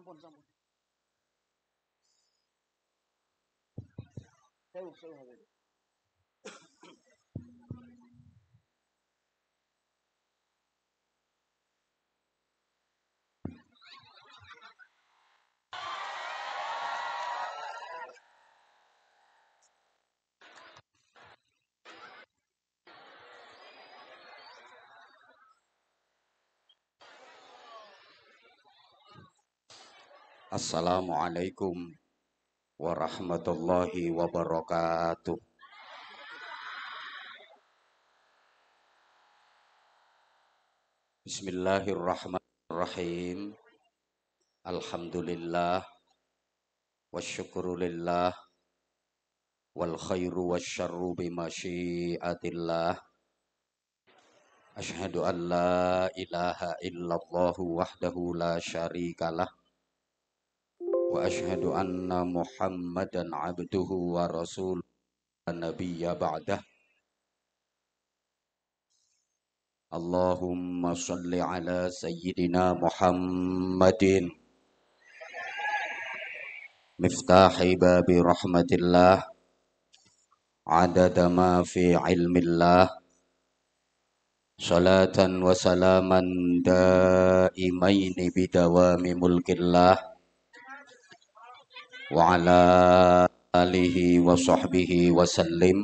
ampun sampun. Saya usul hari ini. Assalamualaikum warahmatullahi wabarakatuh. Bismillahirrahmanirrahim. Alhamdulillah wasyukurulillah wal khairu wasyarru bimasyiatillah. Ashhadu an la ilaha illallah wahdahu la syarikalah وأشهد أن محمدا عبده ورسوله النبي بعده اللهم صل على سيدنا محمد مفتاح باب رحمة الله عدد ما في علم الله صلاة وسلاما دائمين بدوام ملك الله وعلى آله وصحبه وسلم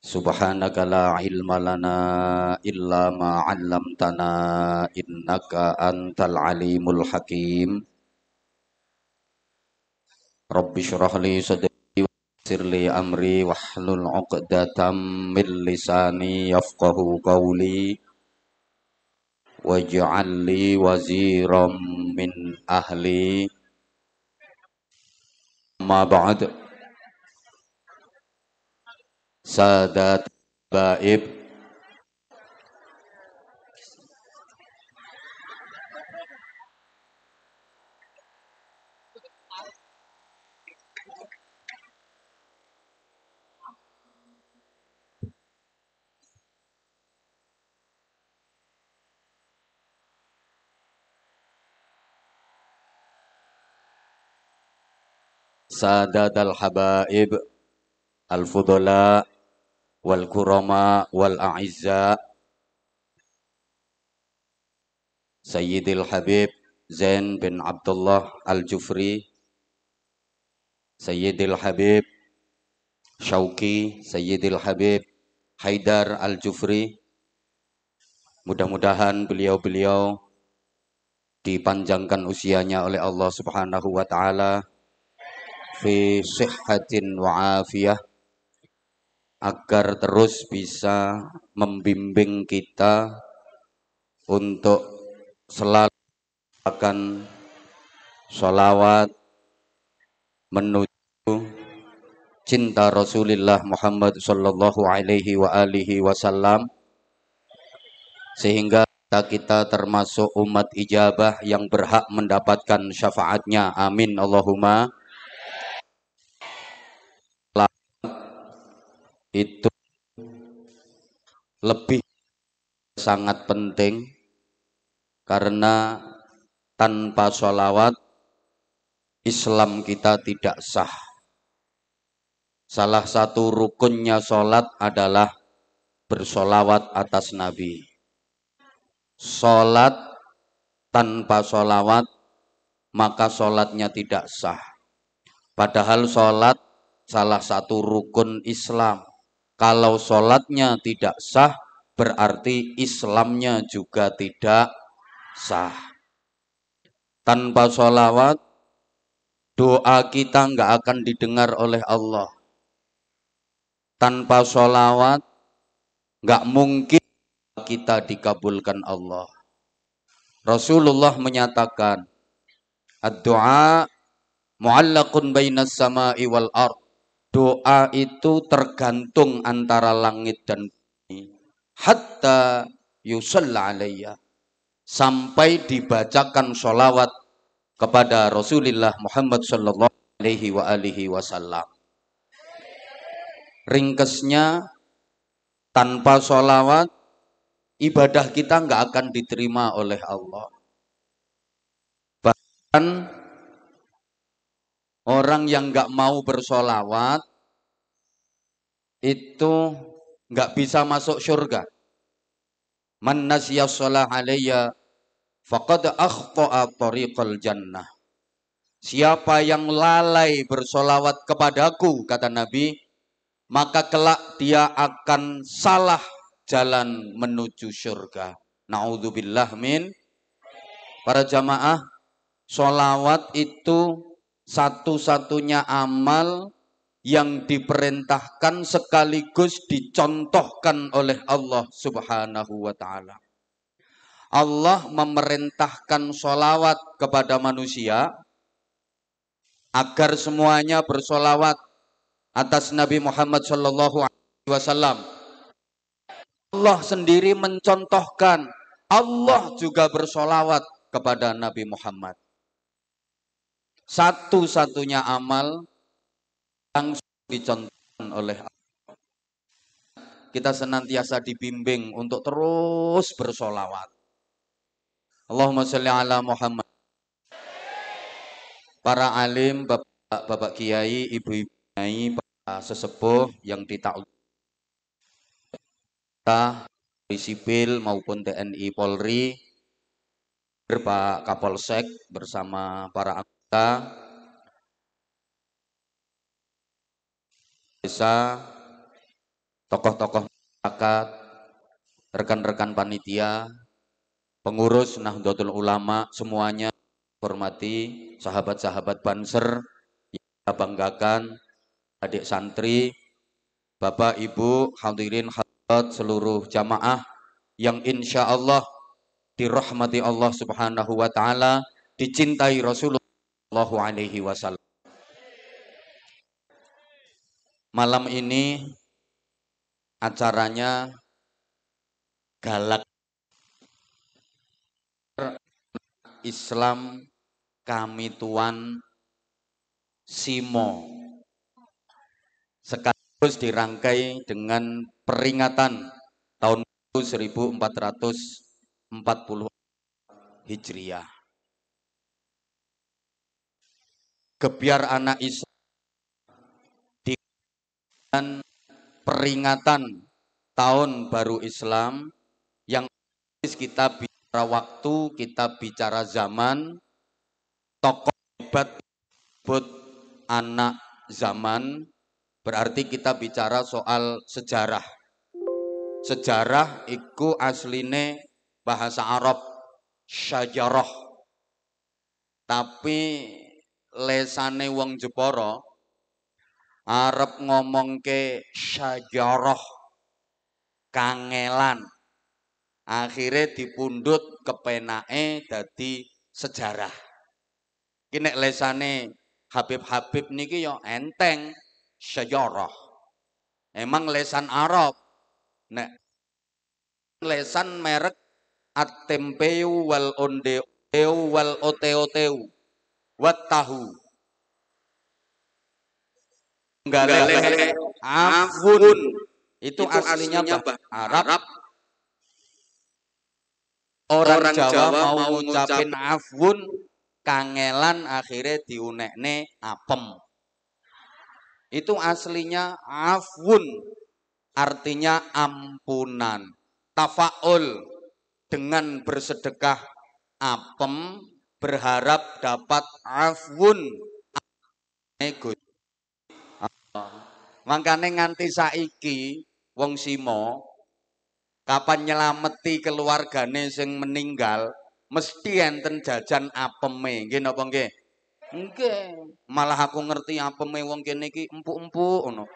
سبحانك لا علم لنا إلا ما علمتنا إنك أنت العليم الحكيم رب اشرح لي صدري ويسر لي أمري واحلل عقدة من لساني يفقه قولي واجعل لي وزيرا من أهلي Ma ba'd Sadat Baib al al سادات wal Kurama wal والأعزاء سيد Habib Zain bin Abdullah al Jufri, سيد Habib Syauki Sayyidil Habib Haidar Al-Jufri mudah-mudahan beliau-beliau dipanjangkan usianya oleh Allah Subhanahu wa taala fi sihhatin wa afiyah agar terus bisa membimbing kita untuk selalu akan sholawat menuju cinta Rasulullah Muhammad Sallallahu Alaihi wa alihi Wasallam sehingga kita, kita termasuk umat ijabah yang berhak mendapatkan syafaatnya amin Allahumma itu lebih sangat penting karena tanpa sholawat Islam kita tidak sah. Salah satu rukunnya sholat adalah bersolawat atas Nabi. Sholat tanpa sholawat maka sholatnya tidak sah. Padahal sholat salah satu rukun Islam. Kalau sholatnya tidak sah, berarti Islamnya juga tidak sah. Tanpa sholawat, doa kita nggak akan didengar oleh Allah. Tanpa sholawat, nggak mungkin kita dikabulkan Allah. Rasulullah menyatakan, "Ad-du'a mu'allakun bainas sama'i wal ard." doa itu tergantung antara langit dan bumi. Hatta yusalla alayya Sampai dibacakan sholawat kepada Rasulullah Muhammad sallallahu alaihi wa alihi wasallam. Ringkesnya tanpa sholawat ibadah kita nggak akan diterima oleh Allah. Bahkan Orang yang nggak mau bersolawat itu nggak bisa masuk surga. Man nasiya sholah alaiya faqad jannah. Siapa yang lalai bersolawat kepadaku, kata Nabi, maka kelak dia akan salah jalan menuju surga. Na'udzubillah min. Para jamaah, solawat itu satu-satunya amal yang diperintahkan sekaligus dicontohkan oleh Allah Subhanahu wa Ta'ala. Allah memerintahkan sholawat kepada manusia agar semuanya bersolawat atas Nabi Muhammad Shallallahu Alaihi Wasallam. Allah sendiri mencontohkan Allah juga bersolawat kepada Nabi Muhammad satu-satunya amal yang dicontohkan oleh Allah. Kita senantiasa dibimbing untuk terus bersolawat. Allahumma salli ala Muhammad. Para alim, bapak-bapak kiai, ibu-ibu kiai, para sesepuh yang kita, sipil maupun TNI Polri, Pak Kapolsek bersama para kita bisa tokoh-tokoh masyarakat, rekan-rekan panitia, pengurus Nahdlatul Ulama, semuanya hormati sahabat-sahabat Banser yang kita banggakan, adik santri, Bapak Ibu, hadirin hadirat seluruh jamaah yang insya Allah dirahmati Allah Subhanahu wa taala, dicintai Rasulullah Alaihi Wasallam. Malam ini acaranya galak Islam kami tuan Simo sekaligus dirangkai dengan peringatan tahun 1440 Hijriah. Gebiar anak Islam di peringatan tahun baru Islam yang kita bicara waktu, kita bicara zaman, tokoh hebat disebut anak zaman, berarti kita bicara soal sejarah. Sejarah iku asline bahasa Arab syajarah. Tapi lesane wong Arab arep ke syajarah kangelan akhirnya dipundhut kepenake dadi sejarah iki lesane Habib-habib niki ya enteng syajarah emang lesan Arab nek lesan merek at-tempe wal onde wal ote-oteu wattahu Galeng afun itu, itu aslinya, bah, Arab. Arab. Orang, Orang Jawa, Jawa mau ngucapin afun kangelan akhirnya diunekne apem. Itu aslinya afun artinya ampunan. Tafaul dengan bersedekah apem berharap dapat afun Makanya nganti saiki wong Simo kapan nyelameti keluargane sing meninggal mesti enten jajan apeme nggih napa nggih? Nggih. Malah aku ngerti apeme wong kene iki empuk-empuk ngono.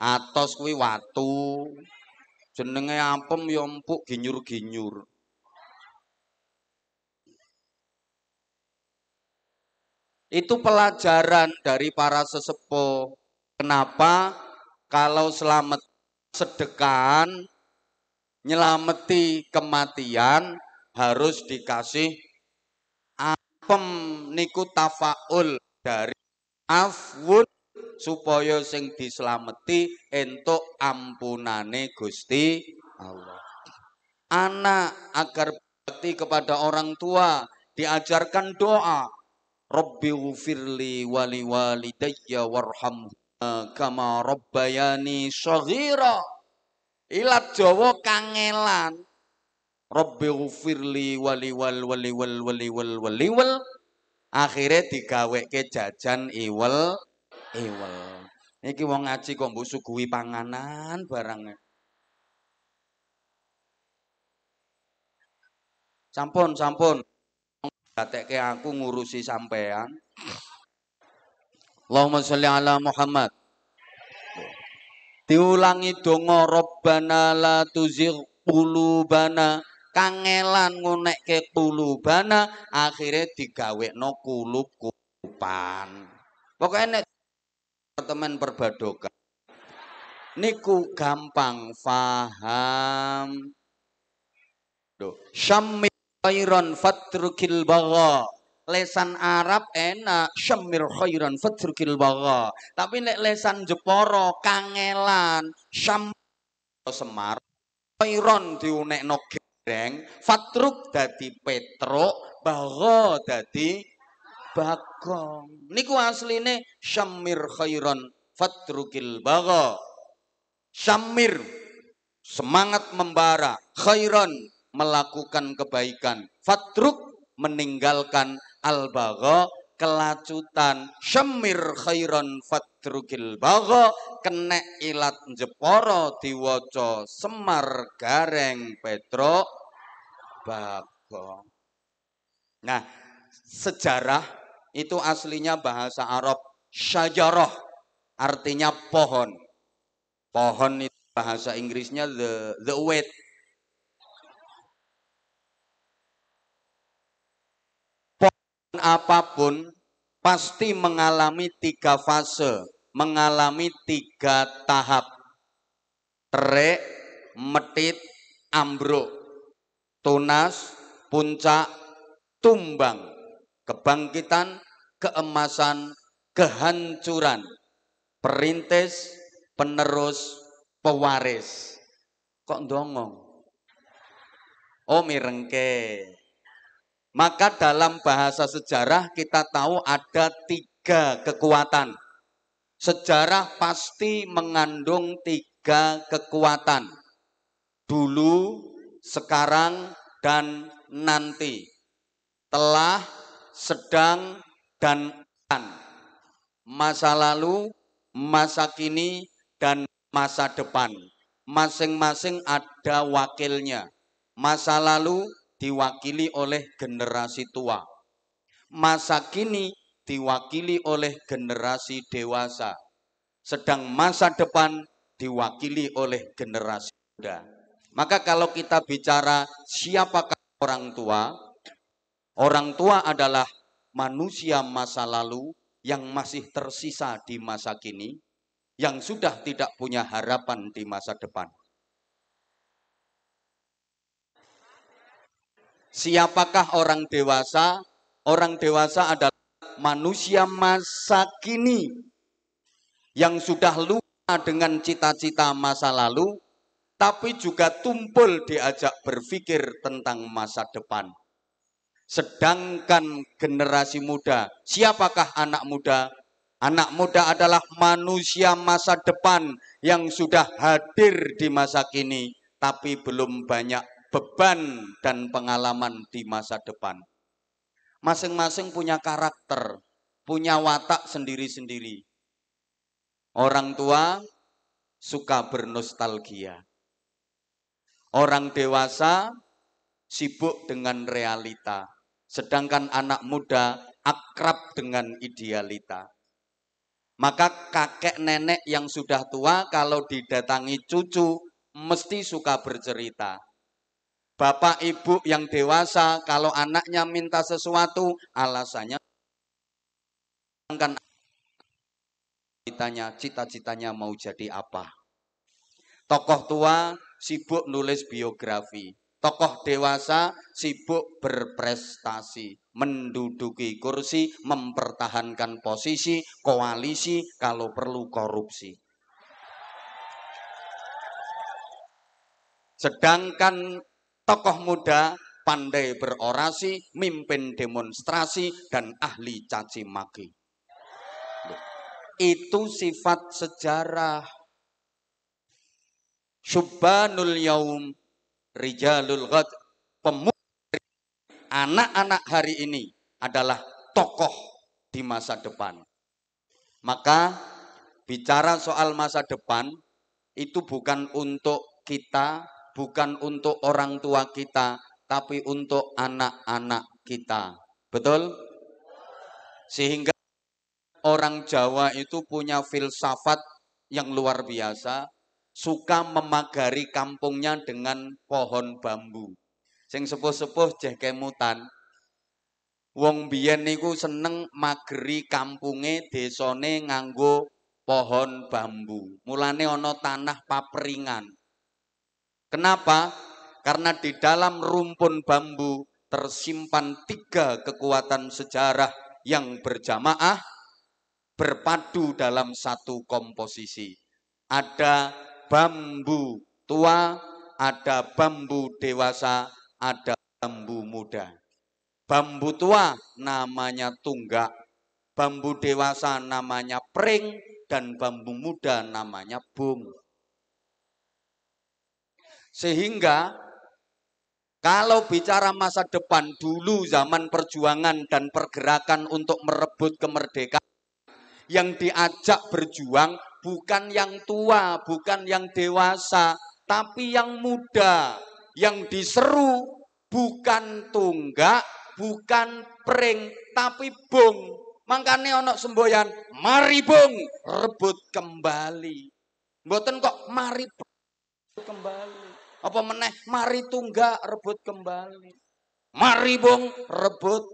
Atos kuwi watu, Jenenge ampem ya empuk ginyur-ginyur. Itu pelajaran dari para sesepuh. Kenapa kalau selamat sedekan nyelameti kematian harus dikasih apem niku tafaul dari afwun supaya sing dislameti entuk ampunane Gusti Allah. Anak agar berbakti kepada orang tua diajarkan doa. Rabbi ufirli wali walidayya warham kama rabbayani shaghira. Ilat Jawa kangelan. Rabbi ufirli wali wal wali wal wali wal wali wal akhirnya ke jajan iwal ewel. Iki wong ngaji kok mbok suguhi panganan barang. Sampun, sampun. Datekke aku ngurusi sampean. Allahumma sholli ala Muhammad. Diulangi donga Rabbana la tuzigh qulubana kangelan ngonekke qulubana akhire digawekno kulub kulupan. Pokoke nek teman perbadokan niku gampang faham do syammi khairan fatrukil bagha lesan Arab enak syamir khairan fatrukil bagha tapi nek lesan Jeporo kangelan syam Semar khairan diunekno gereng fatruk dadi petruk bagha dadi bagong. Niku asline syamir khairon fatrukil bago. Syamir semangat membara, khairon melakukan kebaikan, fatruk meninggalkan al bago kelacutan syamir khairon fatrukil bago kene ilat jeporo diwoco semar gareng petro bagong nah sejarah itu aslinya bahasa Arab syajarah artinya pohon. Pohon itu bahasa Inggrisnya the the wet. Pohon apapun pasti mengalami tiga fase, mengalami tiga tahap. Terik, metit, ambruk. Tunas, puncak, tumbang. Kebangkitan keemasan kehancuran. Perintis, penerus, pewaris. Kok ndongong? Oh mirengke. Maka dalam bahasa sejarah kita tahu ada tiga kekuatan. Sejarah pasti mengandung tiga kekuatan. Dulu, sekarang, dan nanti. Telah, sedang, dan Masa lalu, masa kini, dan masa depan. Masing-masing ada wakilnya. Masa lalu diwakili oleh generasi tua. Masa kini diwakili oleh generasi dewasa. Sedang masa depan diwakili oleh generasi muda. Maka kalau kita bicara siapakah orang tua, orang tua adalah manusia masa lalu yang masih tersisa di masa kini, yang sudah tidak punya harapan di masa depan. Siapakah orang dewasa? Orang dewasa adalah manusia masa kini yang sudah lupa dengan cita-cita masa lalu, tapi juga tumpul diajak berpikir tentang masa depan. Sedangkan generasi muda, siapakah anak muda? Anak muda adalah manusia masa depan yang sudah hadir di masa kini, tapi belum banyak beban dan pengalaman di masa depan. Masing-masing punya karakter, punya watak sendiri-sendiri. Orang tua suka bernostalgia. Orang dewasa sibuk dengan realita Sedangkan anak muda akrab dengan idealita. Maka kakek nenek yang sudah tua kalau didatangi cucu mesti suka bercerita. Bapak ibu yang dewasa kalau anaknya minta sesuatu alasannya kan ditanya cita-citanya mau jadi apa. Tokoh tua sibuk nulis biografi. Tokoh dewasa sibuk berprestasi, menduduki kursi, mempertahankan posisi, koalisi, kalau perlu korupsi. Sedangkan tokoh muda pandai berorasi, mimpin demonstrasi, dan ahli caci maki. Itu sifat sejarah. Subhanul yaum rijalul ghad pemuda anak-anak hari ini adalah tokoh di masa depan. Maka bicara soal masa depan itu bukan untuk kita, bukan untuk orang tua kita, tapi untuk anak-anak kita. Betul? Sehingga orang Jawa itu punya filsafat yang luar biasa suka memagari kampungnya dengan pohon bambu. Sing sepuh-sepuh jeh mutan, Wong biyen niku seneng mageri kampunge desone nganggo pohon bambu. Mulane ana tanah paperingan. Kenapa? Karena di dalam rumpun bambu tersimpan tiga kekuatan sejarah yang berjamaah berpadu dalam satu komposisi. Ada bambu tua, ada bambu dewasa, ada bambu muda. Bambu tua namanya tunggak, bambu dewasa namanya pring, dan bambu muda namanya bung. Sehingga kalau bicara masa depan dulu zaman perjuangan dan pergerakan untuk merebut kemerdekaan, yang diajak berjuang bukan yang tua, bukan yang dewasa, tapi yang muda, yang diseru bukan tunggak, bukan pring, tapi bung. Makanya onok semboyan, mari bung, rebut kembali. Mboten kok mari kembali. Apa meneh mari tunggak rebut kembali. Mari bung rebut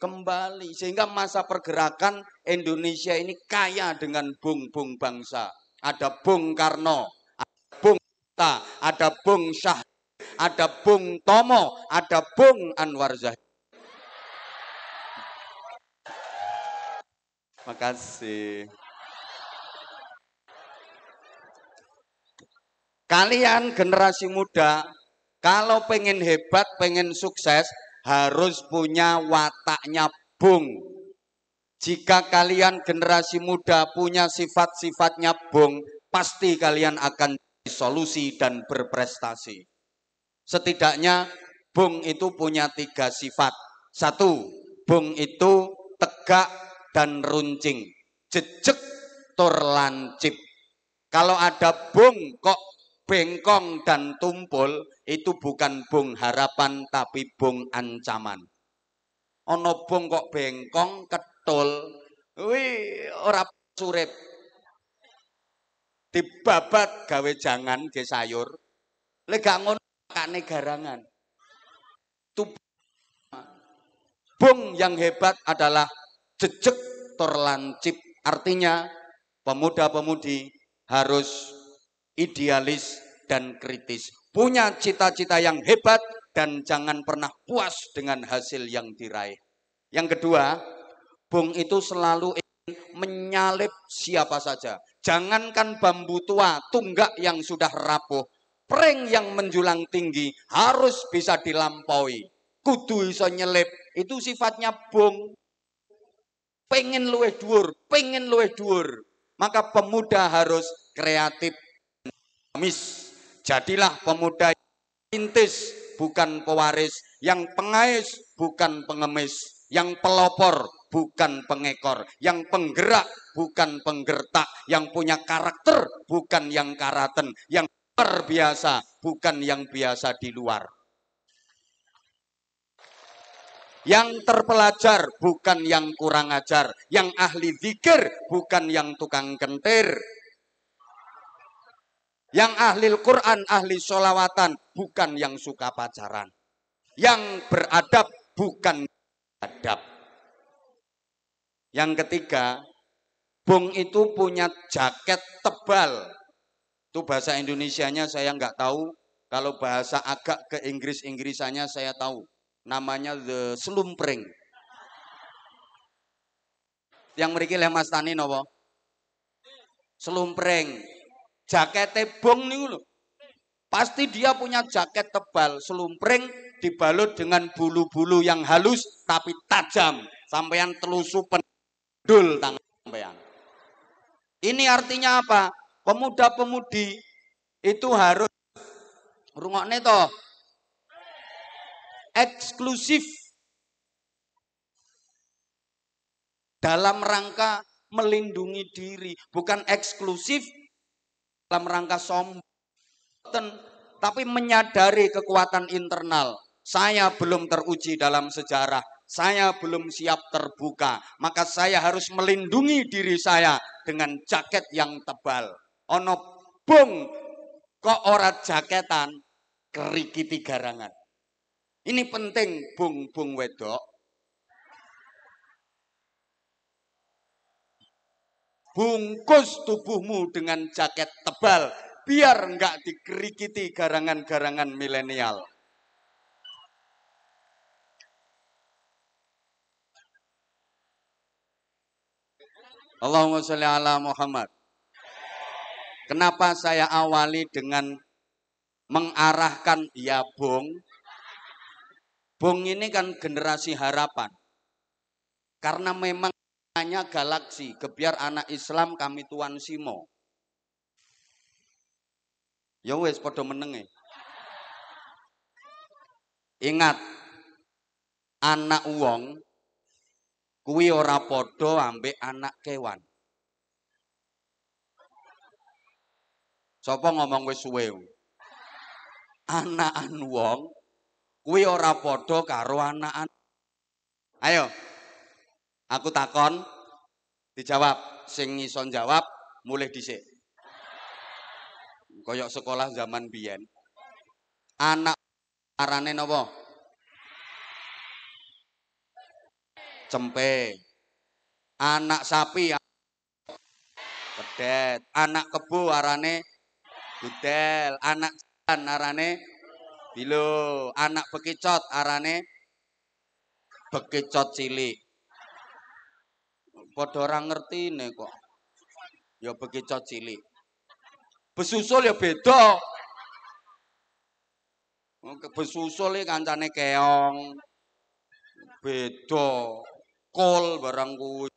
kembali sehingga masa pergerakan Indonesia ini kaya dengan bung-bung bangsa. Ada Bung Karno, ada Bung Ta, ada Bung Syah, ada Bung Tomo, ada Bung Anwar Zahid. kasih. Kalian generasi muda, kalau pengen hebat, pengen sukses, harus punya wataknya bung jika kalian generasi muda punya sifat sifatnya bung, pasti kalian akan solusi dan berprestasi. Setidaknya Bung itu punya tiga sifat. Satu, Bung itu tegak dan runcing. Jejek, tur Kalau ada Bung kok bengkong dan tumpul, itu bukan Bung harapan tapi Bung ancaman. Ono Bung kok bengkong, tol. Wih, ora surip. Dibabat gawe jangan ge sayur. Lek gak ngono makane garangan. Tup Bung yang hebat adalah jejak terlancip. Artinya pemuda-pemudi harus idealis dan kritis. Punya cita-cita yang hebat dan jangan pernah puas dengan hasil yang diraih. Yang kedua, Bung itu selalu ingin menyalip siapa saja. Jangankan bambu tua, tunggak yang sudah rapuh, pring yang menjulang tinggi harus bisa dilampaui. Kudu iso nyelip, itu sifatnya bung. Pengen luweh duur, pengen luweh duur. Maka pemuda harus kreatif. amis. jadilah pemuda intis bukan pewaris, yang pengais bukan pengemis, yang pelopor bukan pengekor, yang penggerak bukan penggertak, yang punya karakter bukan yang karaten, yang terbiasa; bukan yang biasa di luar. Yang terpelajar bukan yang kurang ajar, yang ahli zikir bukan yang tukang kentir. Yang ahli Quran, ahli solawatan, bukan yang suka pacaran. Yang beradab, bukan adab. Yang ketiga, Bung itu punya jaket tebal. Itu bahasa Indonesianya saya nggak tahu. Kalau bahasa agak ke Inggris-Inggrisannya saya tahu. Namanya The Slumpring. Yang mereka leh Mas Tani nopo? Slumpring. Jaketnya Bung nih lho. Pasti dia punya jaket tebal, selumpring, dibalut dengan bulu-bulu yang halus tapi tajam. Sampaian telusupan dul tangan Ini artinya apa? Pemuda-pemudi itu harus rungokne neto eksklusif dalam rangka melindungi diri, bukan eksklusif dalam rangka sombong, tapi menyadari kekuatan internal. Saya belum teruji dalam sejarah saya belum siap terbuka, maka saya harus melindungi diri saya dengan jaket yang tebal. Ono bung kok ora jaketan kerikiti garangan. Ini penting bung-bung wedok. Bungkus tubuhmu dengan jaket tebal biar enggak dikerikiti garangan-garangan milenial. Allahumma sholli ala Muhammad. Kenapa saya awali dengan mengarahkan ya Bung? Bung ini kan generasi harapan. Karena memang hanya galaksi, kebiar anak Islam kami Tuan Simo. Ya wis padha menenge. Ingat, anak wong Kui ora padha ambek anak kewan. Sopo ngomong wis suwe. Anak wong Kui ora padha karo anakan. Ayo. Aku takon dijawab sing iso jawab Mulih dhisik. Koyok sekolah zaman biyen. Anak arane napa? cempe anak sapi pedet anak kebo arane gudel anak jalan arane anak bekicot arane bekicot cilik padha ora ngerti ne kok ya bekicot cilik besusul ya beda besusul ya kancane keong beda kol barang kuwi.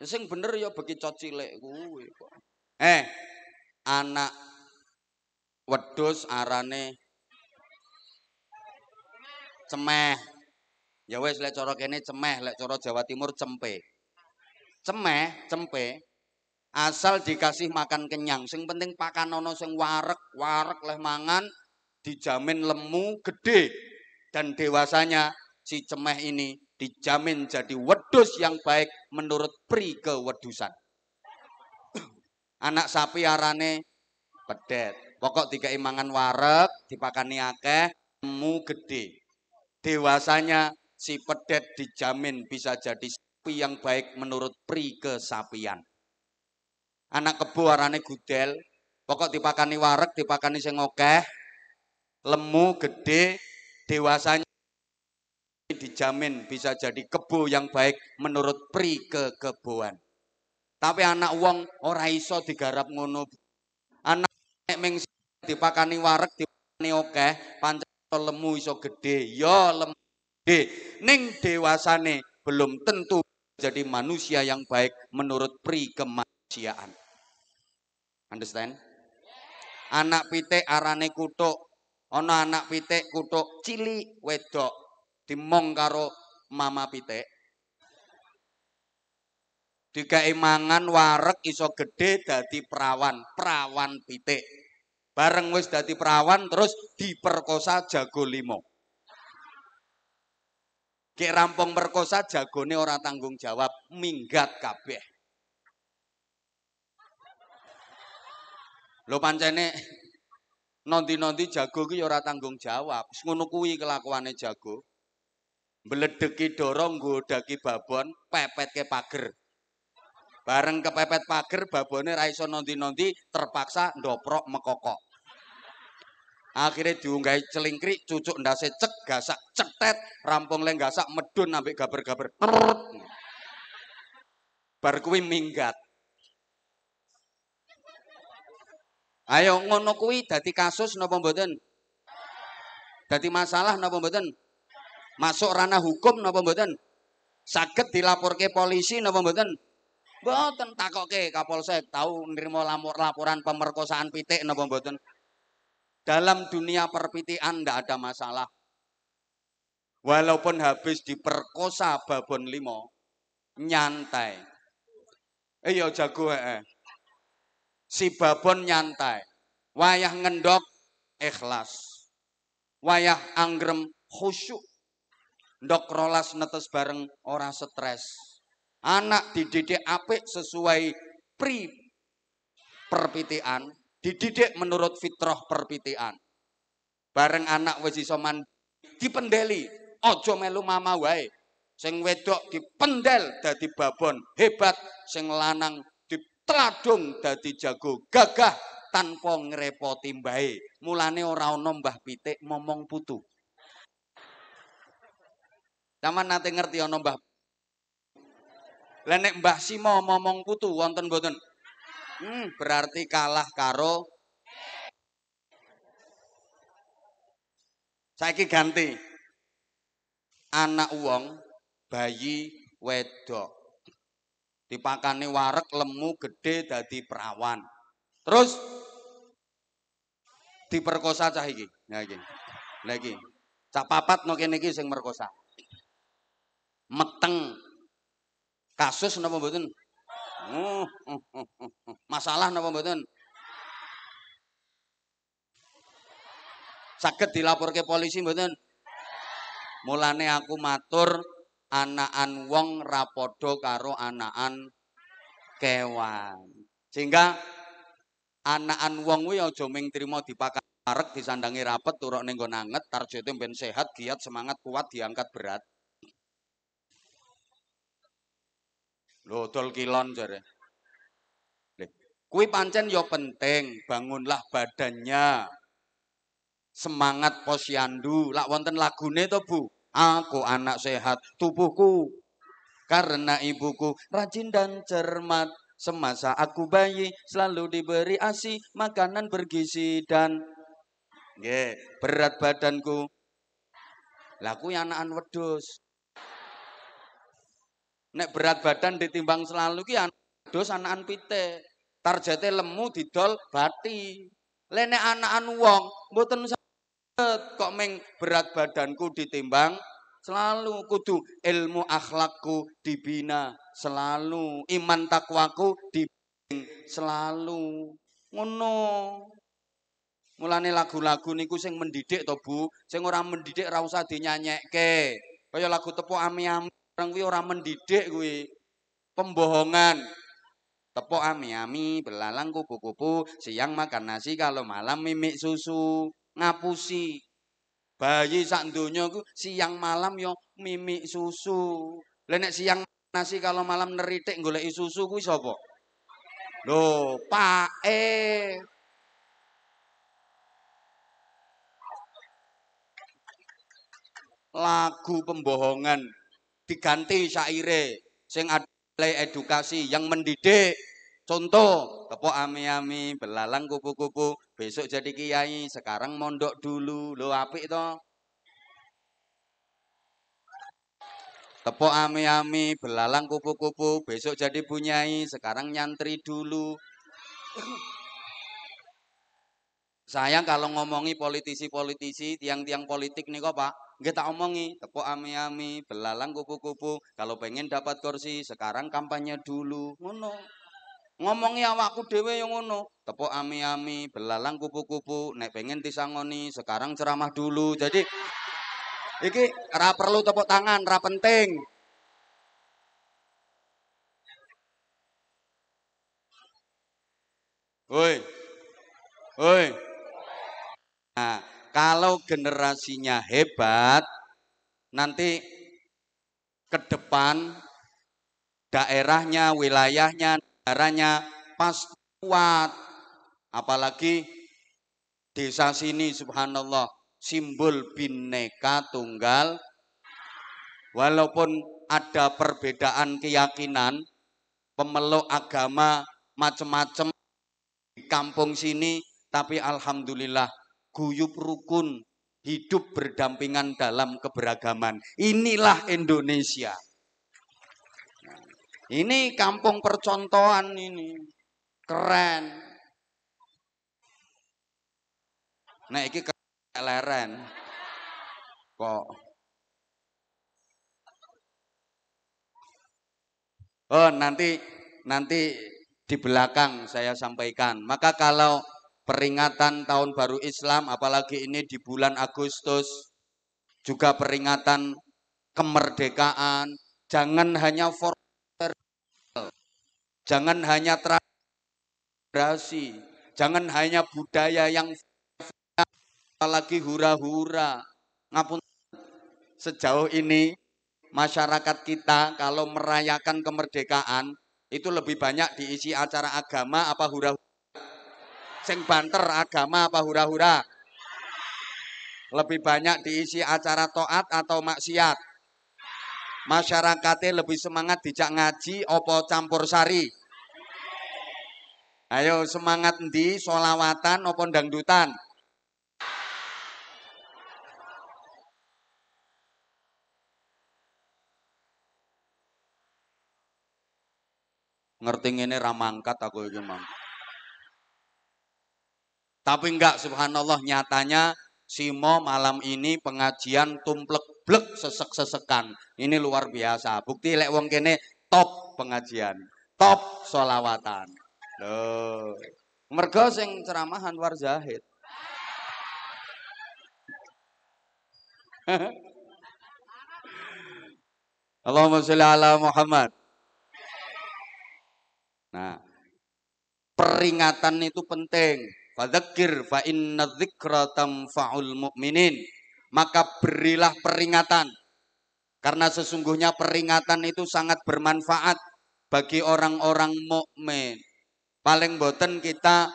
Ya sing bener ya bekicot cilik kuwi kok. Eh, anak wedhus arane cemeh. Ya wis lek cara kene cemeh, lek cara Jawa Timur cempe. Cemeh, cempe. Asal dikasih makan kenyang, sing penting pakan ono sing warek, warek leh mangan dijamin lemu gede dan dewasanya si cemeh ini dijamin jadi wedus yang baik menurut pri kewedusan. Anak sapi arane pedet. Pokok tiga imangan warek, dipakani akeh, mu gede. Dewasanya si pedet dijamin bisa jadi sapi yang baik menurut pri kesapian. Anak kebu arane gudel, pokok dipakani warek, dipakani sing akeh, lemu gede, dewasanya dijamin bisa jadi kebo yang baik menurut pri kekeboan. Tapi anak wong ora iso digarap ngono. Anak nek ming dipakani warek dipakani oke, pancen lemu iso gede, yo ya, lemu gede. Ning dewasane belum tentu jadi manusia yang baik menurut pri kemanusiaan. Understand? Anak pitik arane kutuk, ono anak pitik kutuk cilik wedok, dimong karo mama pitik. Dikai mangan warek iso gede dadi perawan, perawan pitik. Bareng wis dadi perawan terus diperkosa jago limo. Kek rampung perkosa jagone ora tanggung jawab, minggat kabeh. Lo pancene nanti-nanti jago ki ya ora tanggung jawab. Wis ngono kuwi kelakuane jago meledeki dorong godaki babon, pepet ke pager. Bareng kepepet pager, babone raiso nondi nonti terpaksa ndoprok mekokok. Akhirnya diunggahi celingkri, cucuk ndase cek, gasak, cetet, rampung leng gasak, medun ambek gaber-gaber. Bar kuwi minggat. Ayo ngono kuwi dadi kasus napa mboten? Dadi masalah napa mboten? Masuk ranah hukum napa mboten? Saged dilaporke polisi napa mboten? Mboten takoke Kapolsek tahu nrimo laporan pemerkosaan pitik napa mboten? Dalam dunia perpitian ndak ada masalah. Walaupun habis diperkosa babon limo, nyantai. Iya jago eh. Si babon nyantai. Wayah ngendok ikhlas. Wayah anggrem khusyuk. Ndok rolas netes bareng ora stres. Anak dididik apik sesuai pri perpitian, dididik menurut fitrah perpitian. Bareng anak wis iso dipendeli, Ojo melu mama wae. Sing wedok dipendel dadi babon, hebat. Sing lanang diteladung dadi jago, gagah tanpa ngrepoti mbahe. Mulane ora ana mbah pitik momong putu. Taman nanti ngerti ono Mbah. Lenek Mbah Simo momong putu wonten boten. Hmm, berarti kalah karo Saiki ganti. Anak uang, bayi wedok. Dipakani warek lemu gede dadi perawan. Terus diperkosa cah iki. lagi, nah, iki. Lah iki. Cah papat no kene iki sing merkosa meteng. Kasus napa mboten? Oh, Masalah napa mboten? Saged dilaporke polisi mboten? Mulane aku matur anaan wong rapodo karo anaan kewan. Sehingga anaan wong kuwi aja ming trima dipakai arek disandangi rapet turuk ning nggon anget targete ben sehat, giat, semangat, kuat, diangkat berat. Loh, dol kilon jare. Kui pancen yo ya penting, bangunlah badannya. Semangat posyandu, lak wonten lagune to Bu? Aku anak sehat, tubuhku karena ibuku rajin dan cermat. Semasa aku bayi selalu diberi ASI, makanan bergizi dan yeah, berat badanku. Laku yang anak wedus. Nek berat badan ditimbang selalu ki anak dos anakan pite. Targete lemu didol bati. Lene anakan wong mboten kok meng berat badanku ditimbang selalu kudu ilmu akhlakku dibina selalu iman takwaku dibina selalu ngono mulane lagu-lagu niku sing mendidik to Bu sing ora mendidik ora usah dinyanyekke kaya lagu tepo ami-ami Orang kuwi ora mendidik kuwi. Pembohongan. Tepok ami-ami, belalang kupu-kupu, siang makan nasi kalau malam mimik susu, ngapusi. Bayi sak donya ku siang malam yo mimik susu. Lenek siang nasi kalau malam neritik golek susu kuwi sapa? pak eh, Lagu pembohongan diganti syaire sing ada edukasi yang mendidik contoh kepo ami-ami belalang kupu-kupu besok jadi kiai sekarang mondok dulu lo apik to tepok ami-ami belalang kupu-kupu besok jadi bunyai sekarang nyantri dulu saya kalau ngomongi politisi-politisi tiang-tiang politik nih kok pak tak omongi tepuk ami-ami belalang kupu-kupu kalau pengen dapat kursi sekarang kampanye dulu ngono ngomongi awakku dewe yang ngono tepuk ami-ami belalang kupu-kupu nek pengen disangoni sekarang ceramah dulu jadi iki ra perlu tepuk tangan ra penting woi woi nah kalau generasinya hebat, nanti ke depan daerahnya, wilayahnya, negaranya pas kuat. Apalagi desa sini subhanallah simbol bineka tunggal. Walaupun ada perbedaan keyakinan, pemeluk agama macam-macam di kampung sini, tapi alhamdulillah guyup rukun, hidup berdampingan dalam keberagaman. Inilah Indonesia. Ini kampung percontohan ini. Keren. Nah, ini keren. Kok Oh, nanti nanti di belakang saya sampaikan. Maka kalau peringatan tahun baru Islam, apalagi ini di bulan Agustus, juga peringatan kemerdekaan. Jangan hanya formal, jangan hanya tradisi, jangan hanya budaya yang apalagi hura-hura. Ngapun sejauh ini masyarakat kita kalau merayakan kemerdekaan itu lebih banyak diisi acara agama apa hura-hura Sing banter agama apa hura-hura? Lebih banyak diisi acara toat atau maksiat. Masyarakatnya lebih semangat dijak ngaji opo campur sari. Ayo semangat di solawatan opo dangdutan. ngerti ini ramangkat aku ini tapi enggak subhanallah nyatanya Simo malam ini pengajian tumplek-blek sesek-sesekan. Ini luar biasa. Bukti lek wong kene top pengajian, top solawatan. Loh. Mergo sing ceramah Anwar Zahid. Allahumma sholli ala Muhammad. Nah, peringatan itu penting. Fadzakir fa inna dzikra tamfa'ul mu'minin. Maka berilah peringatan. Karena sesungguhnya peringatan itu sangat bermanfaat bagi orang-orang mukmin. Paling boten kita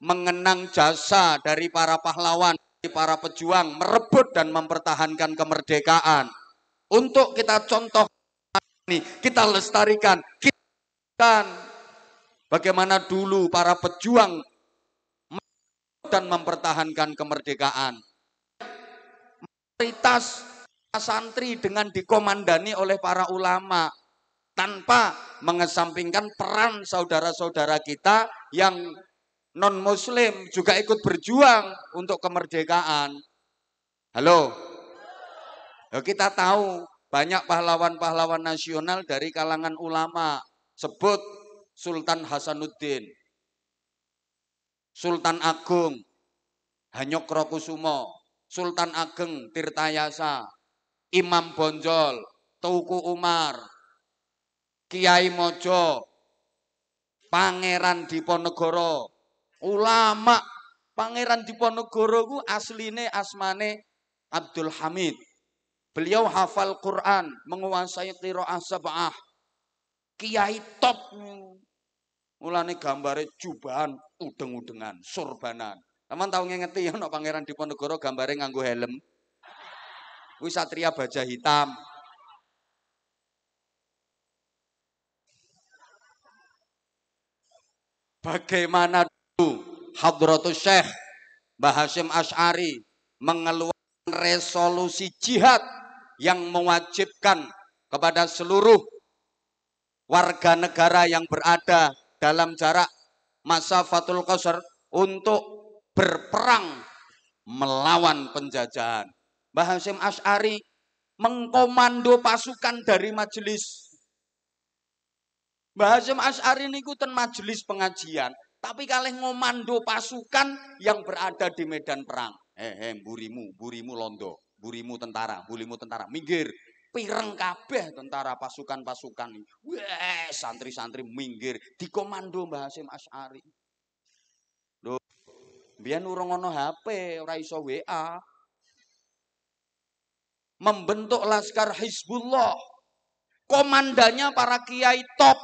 mengenang jasa dari para pahlawan, para pejuang merebut dan mempertahankan kemerdekaan. Untuk kita contoh ini, kita lestarikan, kita bagaimana dulu para pejuang dan mempertahankan kemerdekaan. Mayoritas santri dengan dikomandani oleh para ulama tanpa mengesampingkan peran saudara-saudara kita yang non-muslim juga ikut berjuang untuk kemerdekaan. Halo? Kita tahu banyak pahlawan-pahlawan nasional dari kalangan ulama. Sebut Sultan Hasanuddin, Sultan Agung Hanyokrokusumo, Sultan Ageng Tirtayasa, Imam Bonjol, Tuku Umar, Kiai Mojo, Pangeran Diponegoro, ulama Pangeran Diponegoro ku asline asmane Abdul Hamid. Beliau hafal Quran, menguasai qiraah sab'ah. Kiai top Mulane gambare jubahan udeng-udengan, sorbanan. Taman tau ngengeti ya no pangeran di Diponegoro gambare nganggo helm. Kuwi satria baja hitam. Bagaimana dulu Hadratus Syekh Mbah Hashim Ash'ari mengeluarkan resolusi jihad yang mewajibkan kepada seluruh warga negara yang berada dalam jarak masa Fatul qasr untuk berperang melawan penjajahan. Mbah Hasyim Ash'ari mengkomando pasukan dari majelis. Mbah Hasyim Ash'ari niku ten majelis pengajian, tapi kalih ngomando pasukan yang berada di medan perang. Eh, eh burimu, burimu londo, burimu tentara, burimu tentara, minggir, pireng kabeh tentara pasukan-pasukan ini. santri-santri minggir, di komando Mbah Hasim Asy'ari. Lho, biyen urung ana HP, ora iso WA. Membentuk laskar Hizbullah. Komandannya para kiai top.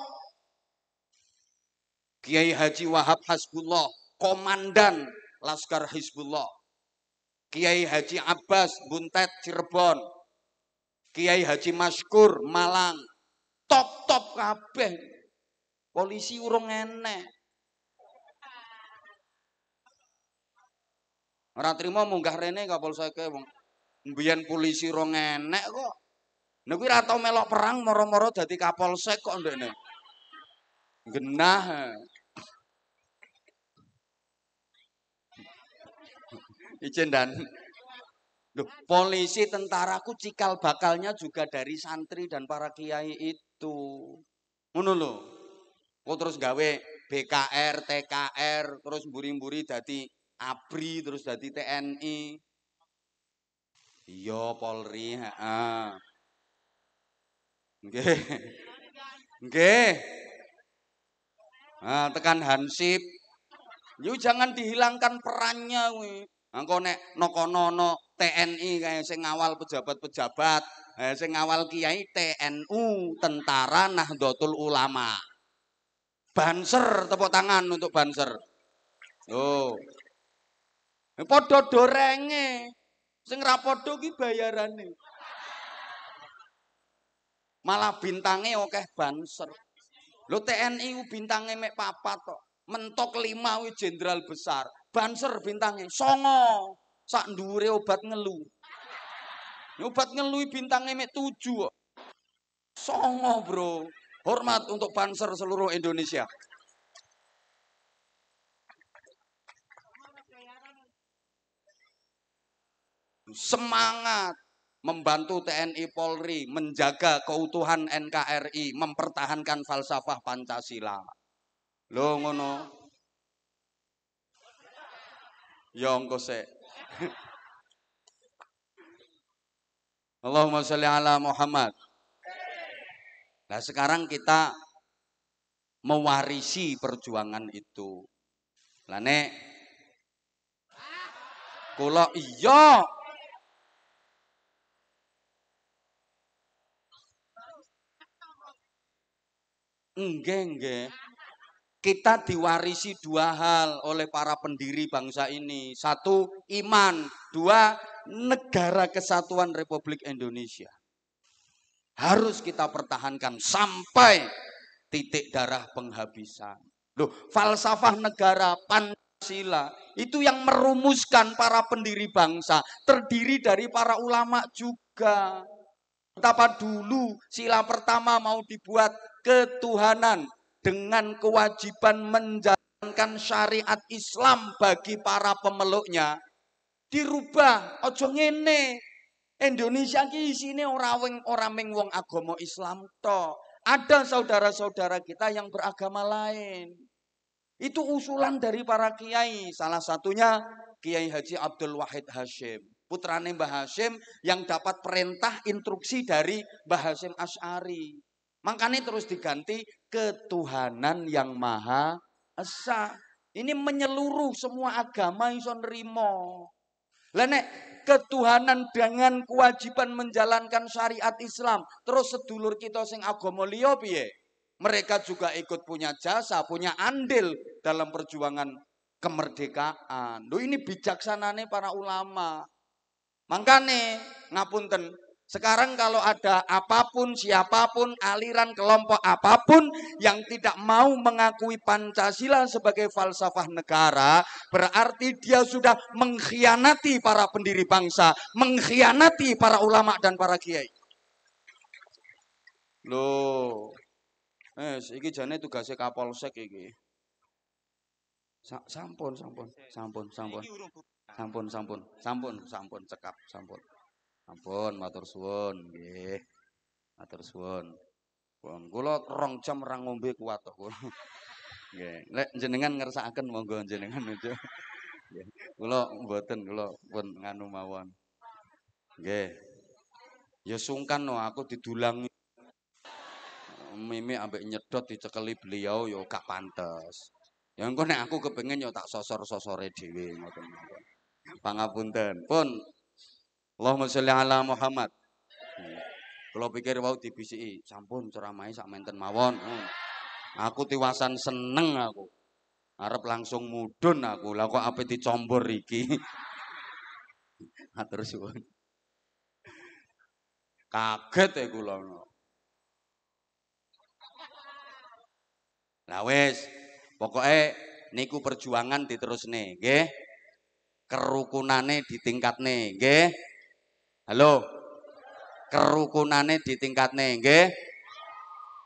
Kiai Haji Wahab Hasbullah, komandan laskar Hizbullah. Kiai Haji Abbas Buntet Cirebon, Kiai Haji Maskur Malang top top kabeh polisi urung enek ora trimo munggah rene kapolseke wong mbiyen polisi urung enek kok niku ora tau melok perang moro-moro dadi kapolsek kok ndekne genah Ijin dan Loh, polisi, tentaraku cikal bakalnya juga dari santri dan para kiai itu. Ngono lho. Kok terus gawe BKR, TKR, terus mburi-mburi dadi ABRI, terus dadi TNI. Iya, Polri, heeh. Nggih. Nggih. Nah, tekan Hansip. Yuk jangan dihilangkan perannya Engko nek nokono-no TNI kaya sing ngawal pejabat-pejabat, eh sing ngawal kiai TNU, Tentara Nahdlatul Ulama. Banser tepuk tangan untuk banser. Oh. Padha dorenge. Sing ra padha ki bayarane. Malah bintangnya akeh banser. Lho TNI ku bintange mek papat kok. Mentok lima wi jenderal besar. banser bintangnya songo sak ndure obat ngelu obat ngelu bintangnya mek tujuh songo bro hormat untuk banser seluruh Indonesia semangat membantu TNI Polri menjaga keutuhan NKRI, mempertahankan falsafah Pancasila. Lo ngono. Ya engko sik. Allahumma sholli ala Muhammad. Nah, sekarang kita mewarisi perjuangan itu. Lah nek kula iya Enggak, enggak kita diwarisi dua hal oleh para pendiri bangsa ini. Satu, iman. Dua, negara kesatuan Republik Indonesia. Harus kita pertahankan sampai titik darah penghabisan. Loh, falsafah negara Pancasila itu yang merumuskan para pendiri bangsa, terdiri dari para ulama juga. Betapa dulu sila pertama mau dibuat ketuhanan, dengan kewajiban menjalankan syariat Islam bagi para pemeluknya dirubah ojo ngene Indonesia ki isine ora wing ora ming wong agama Islam to. Ada saudara-saudara kita yang beragama lain. Itu usulan dari para kiai. Salah satunya Kiai Haji Abdul Wahid Hashim. Putrane Mbah Hashim yang dapat perintah instruksi dari Mbah Hashim Ash'ari. Makanya terus diganti ketuhanan yang maha esa. Ini menyeluruh semua agama iso nrimo. Lene, ketuhanan dengan kewajiban menjalankan syariat Islam. Terus sedulur kita sing agama liya Mereka juga ikut punya jasa, punya andil dalam perjuangan kemerdekaan. Loh ini bijaksana nih para ulama. Mangkane ngapunten sekarang kalau ada apapun, siapapun, aliran kelompok apapun yang tidak mau mengakui Pancasila sebagai falsafah negara, berarti dia sudah mengkhianati para pendiri bangsa, mengkhianati para ulama dan para kiai. Loh. Eh, iki jane tugasnya Kapolsek ini. Sa sampun, sampun, sampun, sampun. Sampun, sampun, sampun, sampun, cekap, sampun. Ampun, matur suwun nggih. Matur suwun. Pun kula rong jam ra ngombe kuat kok kula. Nggih, lek jenengan ngersakaken monggo jenengan aja. Nggih. Kula mboten kula pun nganu mawon. Nggih. Ya sungkan no aku didulangi. Mimi ambek nyedot dicekeli beliau ya gak pantes. Ya engko nek aku kepengin ya tak sosor-sosore dhewe ngoten. Pangapunten. Pun Allahumma sholli ala Muhammad. Hmm. Kalau pikir wau dibisiki, sampun ya ceramahe sak menten mawon. Hmm. Aku tiwasan seneng aku. Arep langsung mudun aku. Lah kok ape dicombor iki. Atur suwun. Kaget ya kula. Lah wis, pokoke niku perjuangan diterusne, nggih. Kerukunane ditingkatne, nggih. Halo. Kerukunane ditingkatne nggih.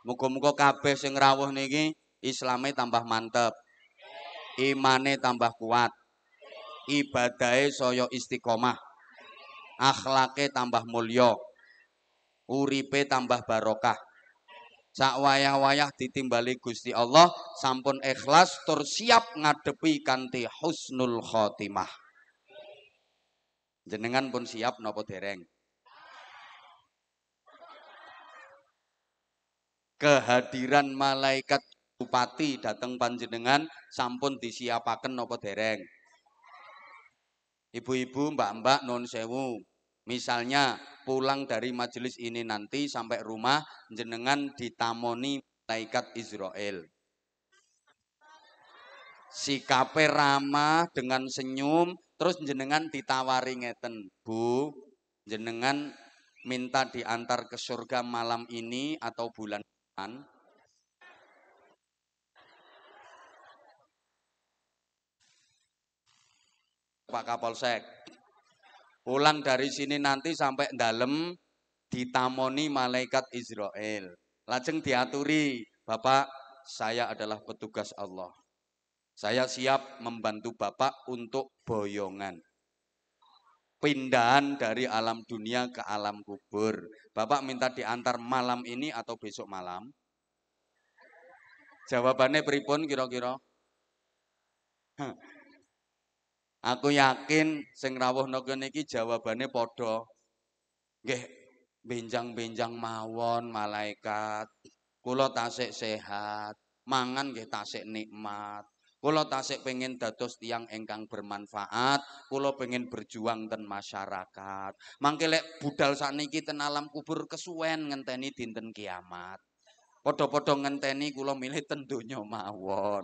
Muga-muga kabeh sing rawuh niki islame tambah mantep. Imane tambah kuat. Ibadahe saya istiqomah. Akhlake tambah mulya. Uripe tambah barokah. sak wayah-wayah ditimbali Gusti Allah sampun ikhlas tur siap ngadepi kanthi husnul khotimah Jenengan pun siap nopo dereng. Kehadiran malaikat bupati datang panjenengan sampun disiapakan nopo dereng. Ibu-ibu, mbak-mbak, non sewu. Misalnya pulang dari majelis ini nanti sampai rumah jenengan ditamoni malaikat Israel. Sikape ramah dengan senyum Terus jenengan ditawari ngeten, Bu, jenengan minta diantar ke surga malam ini atau bulan depan. Pak Kapolsek, pulang dari sini nanti sampai dalam ditamoni malaikat Israel. Lajeng diaturi, Bapak, saya adalah petugas Allah. Saya siap membantu Bapak untuk boyongan. Pindahan dari alam dunia ke alam kubur. Bapak minta diantar malam ini atau besok malam? Jawabannya pripun kira-kira? Aku yakin sing rawuh jawabannya niki jawabane padha. Nggih, benjang-benjang mawon malaikat. Kula tasik sehat, mangan nggih tasik nikmat. Kula tasik pengen dados tiang engkang bermanfaat, kalau pengen berjuang dan masyarakat. Mangkelek budal saniki ten alam kubur kesuwen ngenteni dinten kiamat. Podo-podo ngenteni kalau milih tentunya mawon.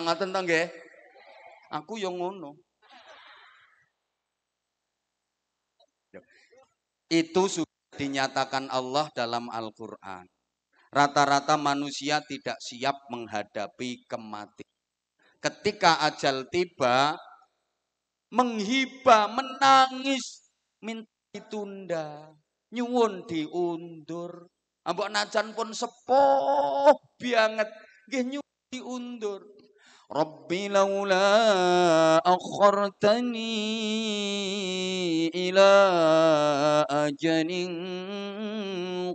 Angkat ah, tentang ge? Aku yang ngono. Itu sudah dinyatakan Allah dalam Al-Qur'an. Rata-rata manusia tidak siap menghadapi kematian ketika ajal tiba menghiba, menangis, minta ditunda, nyuwun diundur. Ambok najan pun sepoh banget, nggih nyuwun diundur. Rabbi laula akhartani ila ajalin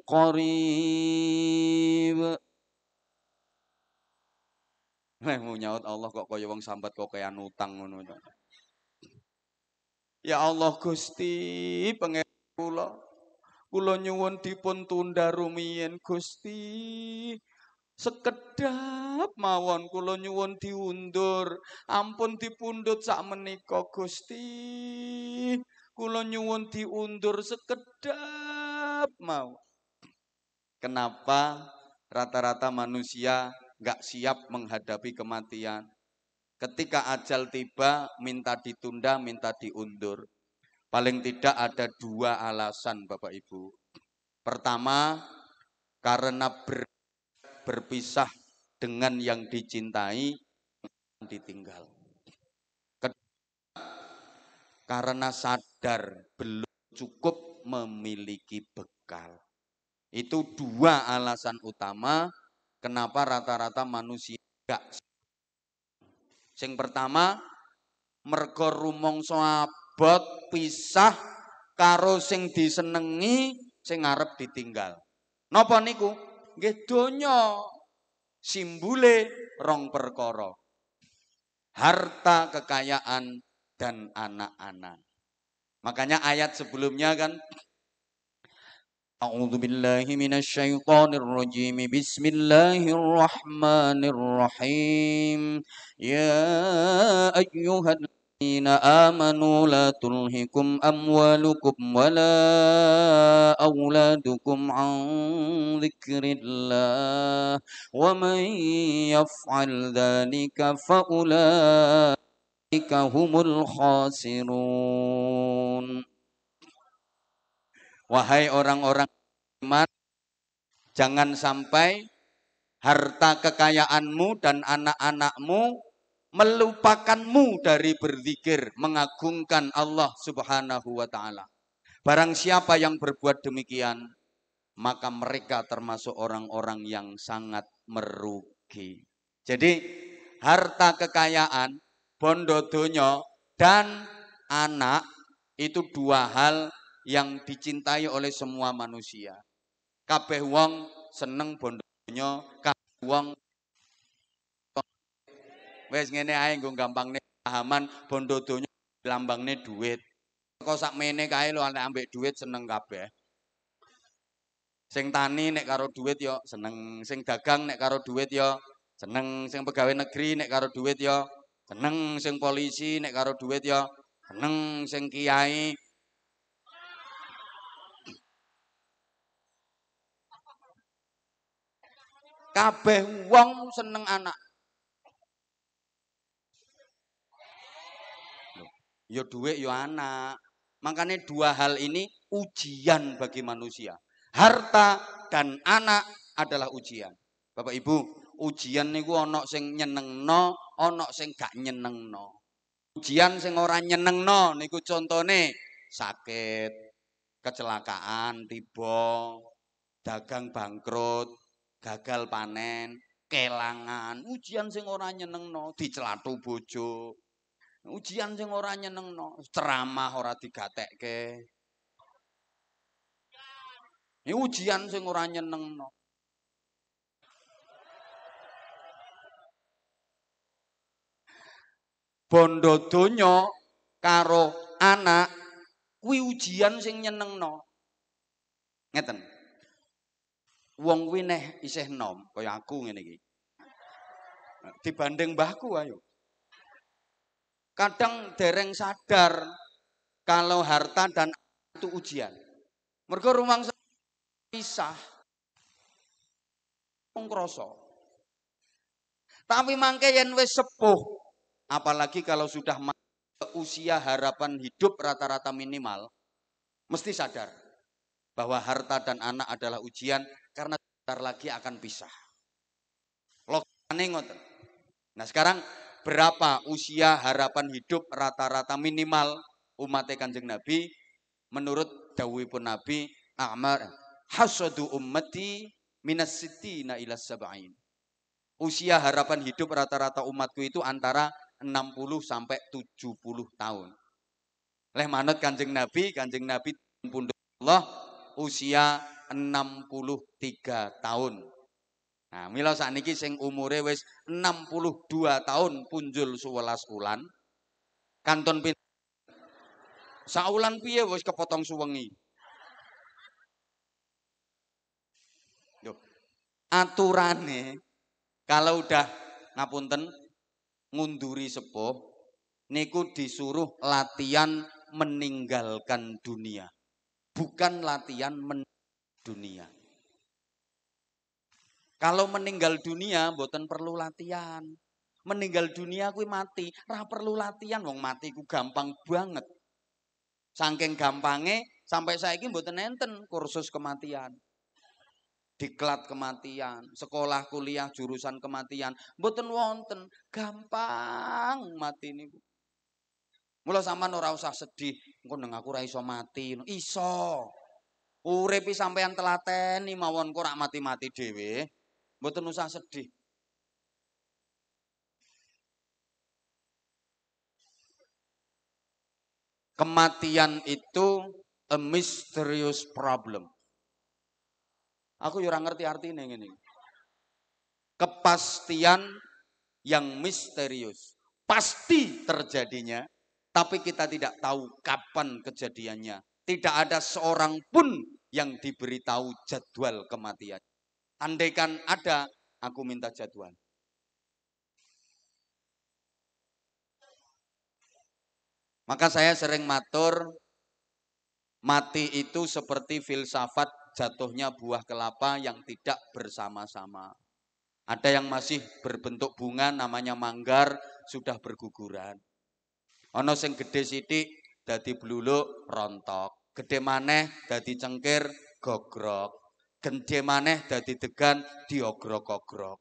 qarib. Nah, mau nyaut Allah kok kaya wong sambat kok kaya utang ngono. Ya Allah Gusti pengen kula kula nyuwun dipun tunda rumiyin Gusti. Sekedap mawon kula nyuwun diundur, ampun dipundhut sak menika Gusti. Kula nyuwun diundur sekedap mawon. Kenapa rata-rata manusia nggak siap menghadapi kematian. Ketika ajal tiba, minta ditunda, minta diundur. Paling tidak ada dua alasan Bapak Ibu. Pertama, karena ber, berpisah dengan yang dicintai, ditinggal. Kedua, karena sadar belum cukup memiliki bekal. Itu dua alasan utama kenapa rata-rata manusia gak sing pertama mergo rumong soabot pisah karo sing disenengi sing arep ditinggal Nopo niku nggih donya simbule rong perkara harta kekayaan dan anak-anak makanya ayat sebelumnya kan أعوذ بالله من الشيطان الرجيم بسم الله الرحمن الرحيم يا أيها الذين آمنوا لا تلهكم أموالكم ولا أولادكم عن ذكر الله ومن يفعل ذلك فأولئك هم الخاسرون Wahai orang-orang iman, jangan sampai harta kekayaanmu dan anak-anakmu melupakanmu dari berzikir, mengagungkan Allah Subhanahu wa taala. Barang siapa yang berbuat demikian, maka mereka termasuk orang-orang yang sangat merugi. Jadi, harta kekayaan, bondo donya dan anak itu dua hal yang dicintai oleh semua manusia. Kabeh wong seneng bondonya, kabeh wong wis ngene ae nggo gampangne pahaman bondo donya lambangne duit. Kok mene kae lho nek ambek duit seneng kabeh. Sing tani nek karo duit yo seneng, sing dagang nek karo duit yo seneng, sing pegawai negeri nek karo duit yo seneng, sing polisi nek karo duit yo seneng, sing kiai Kabeh wong seneng anak. Yo ya duit, yo ya anak. Makanya dua hal ini ujian bagi manusia. Harta dan anak adalah ujian. Bapak Ibu, ujian niku ana sing no, onok sing gak no, Ujian sing ora no, niku contone sakit, kecelakaan, tiba, dagang bangkrut, gagal panen, kelangan, ujian sing ora nyenengno, dicelathu bojo. Ujian sing ora nyenengno, ceramah ora digatekke. Ini ujian sing ora nyenengno. Bondo donya karo anak kuwi ujian sing nyenengno. Ngeten. wong wineh isih nom kaya aku ngene iki. Dibanding mbahku ayo. Kadang dereng sadar kalau harta dan itu ujian. Mergo rumang pisah. Wong Tapi mangke yen wis sepuh, apalagi kalau sudah usia harapan hidup rata-rata minimal, mesti sadar bahwa harta dan anak adalah ujian karena sebentar lagi akan pisah. Lokane Nah, sekarang berapa usia harapan hidup rata-rata minimal umat Kanjeng Nabi menurut pun Nabi Amar hasadu ummati minas sittina ila sab'in. Usia harapan hidup rata-rata umatku itu antara 60 sampai 70 tahun. Leh manut Kanjeng Nabi, Kanjeng Nabi pun Allah usia 63 tahun. Nah, mila sakniki sing umure wis 62 tahun punjul suwelas ulan. kanton pin saulan piye wis kepotong suwengi. Yo. Aturane kalau udah ngapunten ngunduri sepuh niku disuruh latihan meninggalkan dunia bukan latihan mendunia. dunia. Kalau meninggal dunia buatan perlu latihan. Meninggal dunia gue mati, Rah perlu latihan wong mati ku gampang banget. Sangking gampangnya, sampai saya ini, buat nenten kursus kematian. Diklat kematian, sekolah kuliah jurusan kematian, Buat wonten, gampang mati nih. Mula sama ora usah sedih, engko nang aku ora iso mati. Iso. Urip sampean telateni mawon kok ora mati-mati dhewe. Mboten usah sedih. Kematian itu a mysterious problem. Aku ora ngerti arti artinya ngene. Kepastian yang misterius. Pasti terjadinya tapi kita tidak tahu kapan kejadiannya. Tidak ada seorang pun yang diberitahu jadwal kematian. Andaikan ada, aku minta jadwal. Maka saya sering matur, mati itu seperti filsafat jatuhnya buah kelapa yang tidak bersama-sama. Ada yang masih berbentuk bunga namanya manggar, sudah berguguran. ana sing gedhe sithik dadi bluluk rontok gedhe maneh dadi cengkir gogrok gedhe maneh dadi degan diogrok-ogrok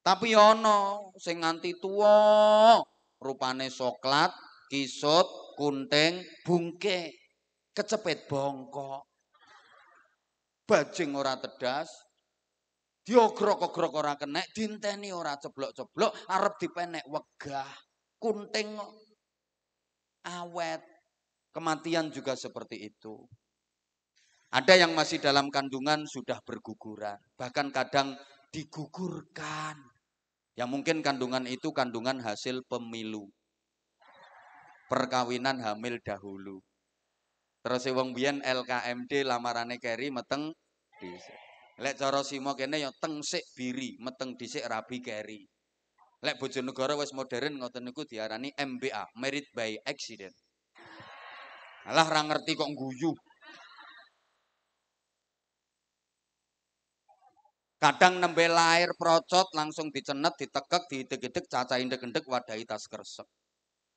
tapi ana sing nganti tuwa rupane coklat, kisut kunting bungke kecepet bongkok bajing ora tedas diogrok-ogrok ora kenek, dinteni ora ceblok-ceblok, arep dipenek wegah, kunting awet. Kematian juga seperti itu. Ada yang masih dalam kandungan sudah berguguran, bahkan kadang digugurkan. Yang mungkin kandungan itu kandungan hasil pemilu. Perkawinan hamil dahulu. Terus wong biyen LKMD lamarane keri meteng dhisik. Lek cara simo kene ya tengsik biri, meteng dhisik rabi keri. Lek Bojonegoro wis modern ngoten niku diarani MBA, merit by accident. Alah ra ngerti kok guyu. Kadang nembe lahir procot langsung dicenet, ditekek, diidek-idek, cacah indek-indek wadahi tas kresek.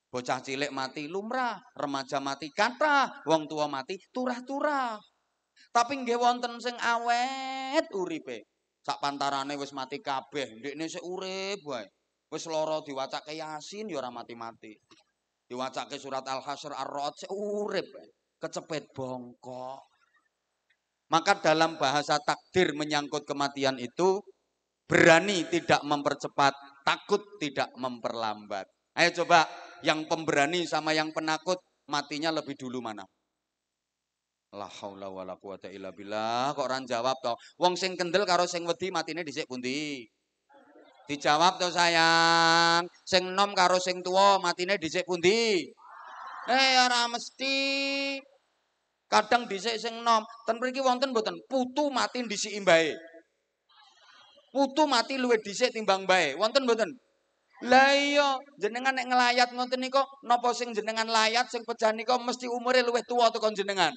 Bocah cilik mati lumrah, remaja mati kata, wong tua mati turah-turah. Tapi nggih wonten sing awet uripe. Sak pantarane wis mati kabeh, ndekne sik urip wae. Wis lara diwacake Yasin ya ora mati-mati. Diwacake surat Al-Hasyr Ar-Ra'd sik urip. Kecepet bongkok. Maka dalam bahasa takdir menyangkut kematian itu berani tidak mempercepat, takut tidak memperlambat. Ayo coba yang pemberani sama yang penakut matinya lebih dulu mana? La haula wala quwata illa billah. Kok ora jawab to? Wong sing kendel karo sing wedi matine dhisik pundi? Dijawab to sayang. Sing nom karo sing tuwa matine dhisik pundi? Eh ora mesti. Kadang dhisik sing nom, ten mriki wonten mboten putu mati dhisik imbae. Putu mati luwih dhisik timbang bae. Wonten mboten? Lah iya, jenengan nek ngelayat ngoten niku napa sing jenengan layat sing pejah niku mesti umure luwih tuwa to kan jenengan?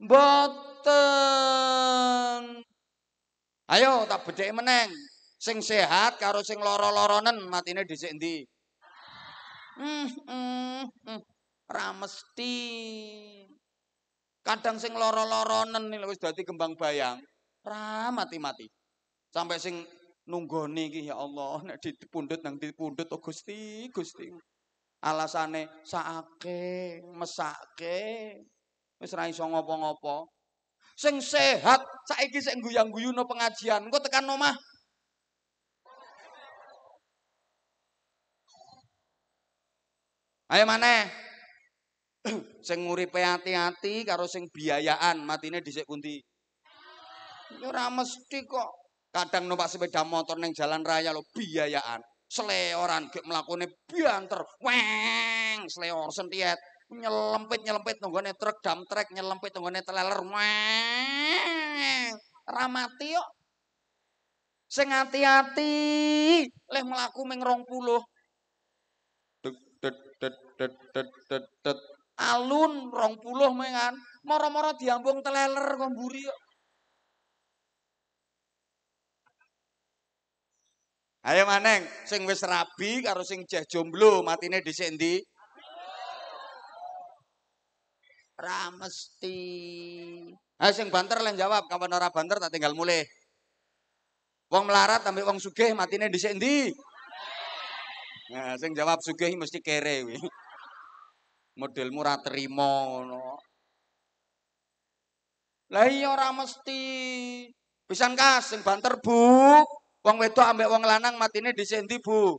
Boten. Ayo tak bedek meneng. Sing sehat karo sing loro-loronen matine dhisik ndi? Hmm, hmm, hmm. Kadang sing loro-loronen iki wis dadi kembang bayang. Ra mati-mati. Sampai sing nunggone iki ya Allah nek dipundhut nang dipundhut oh Gusti, Gusti. Alasane sakake, mesake. Wis ra iso ngopo-ngopo. Sing sehat saiki sik guyang-guyuno pengajian, engko tekan omah. Ayo maneh. sing nguripe hati-hati karo sing biayaan matine dhisik pundi? Ya ora mesti kok. Kadang numpak sepeda motor neng jalan raya lo biayaan. Sleoran gek melakukan banter. Weng, sleor sentiet nyelempit-nyelempit nunggone truk dam trek nyelempit nunggone teleler. Ramati yuk. Sing hati-hati, leh melaku ming rong puluh. Alun rong puluh mengan, moro-moro diambung teleler kok yuk. Ayo maneng, sing wis rabi karo sing jah jomblo matine dhisik Ramesti. Ah sing banter lan jawab Kawan-kawan ora banter tak tinggal mulai. Wong melarat tapi wong sugih matine dhisik endi? Nah, sing jawab sugih mesti kere kuwi. Modelmu ora trimo ngono. Lah iya ora mesti. Pisan kas sing banter Bu. Wong wedok ambek wong lanang matine dhisik endi Bu?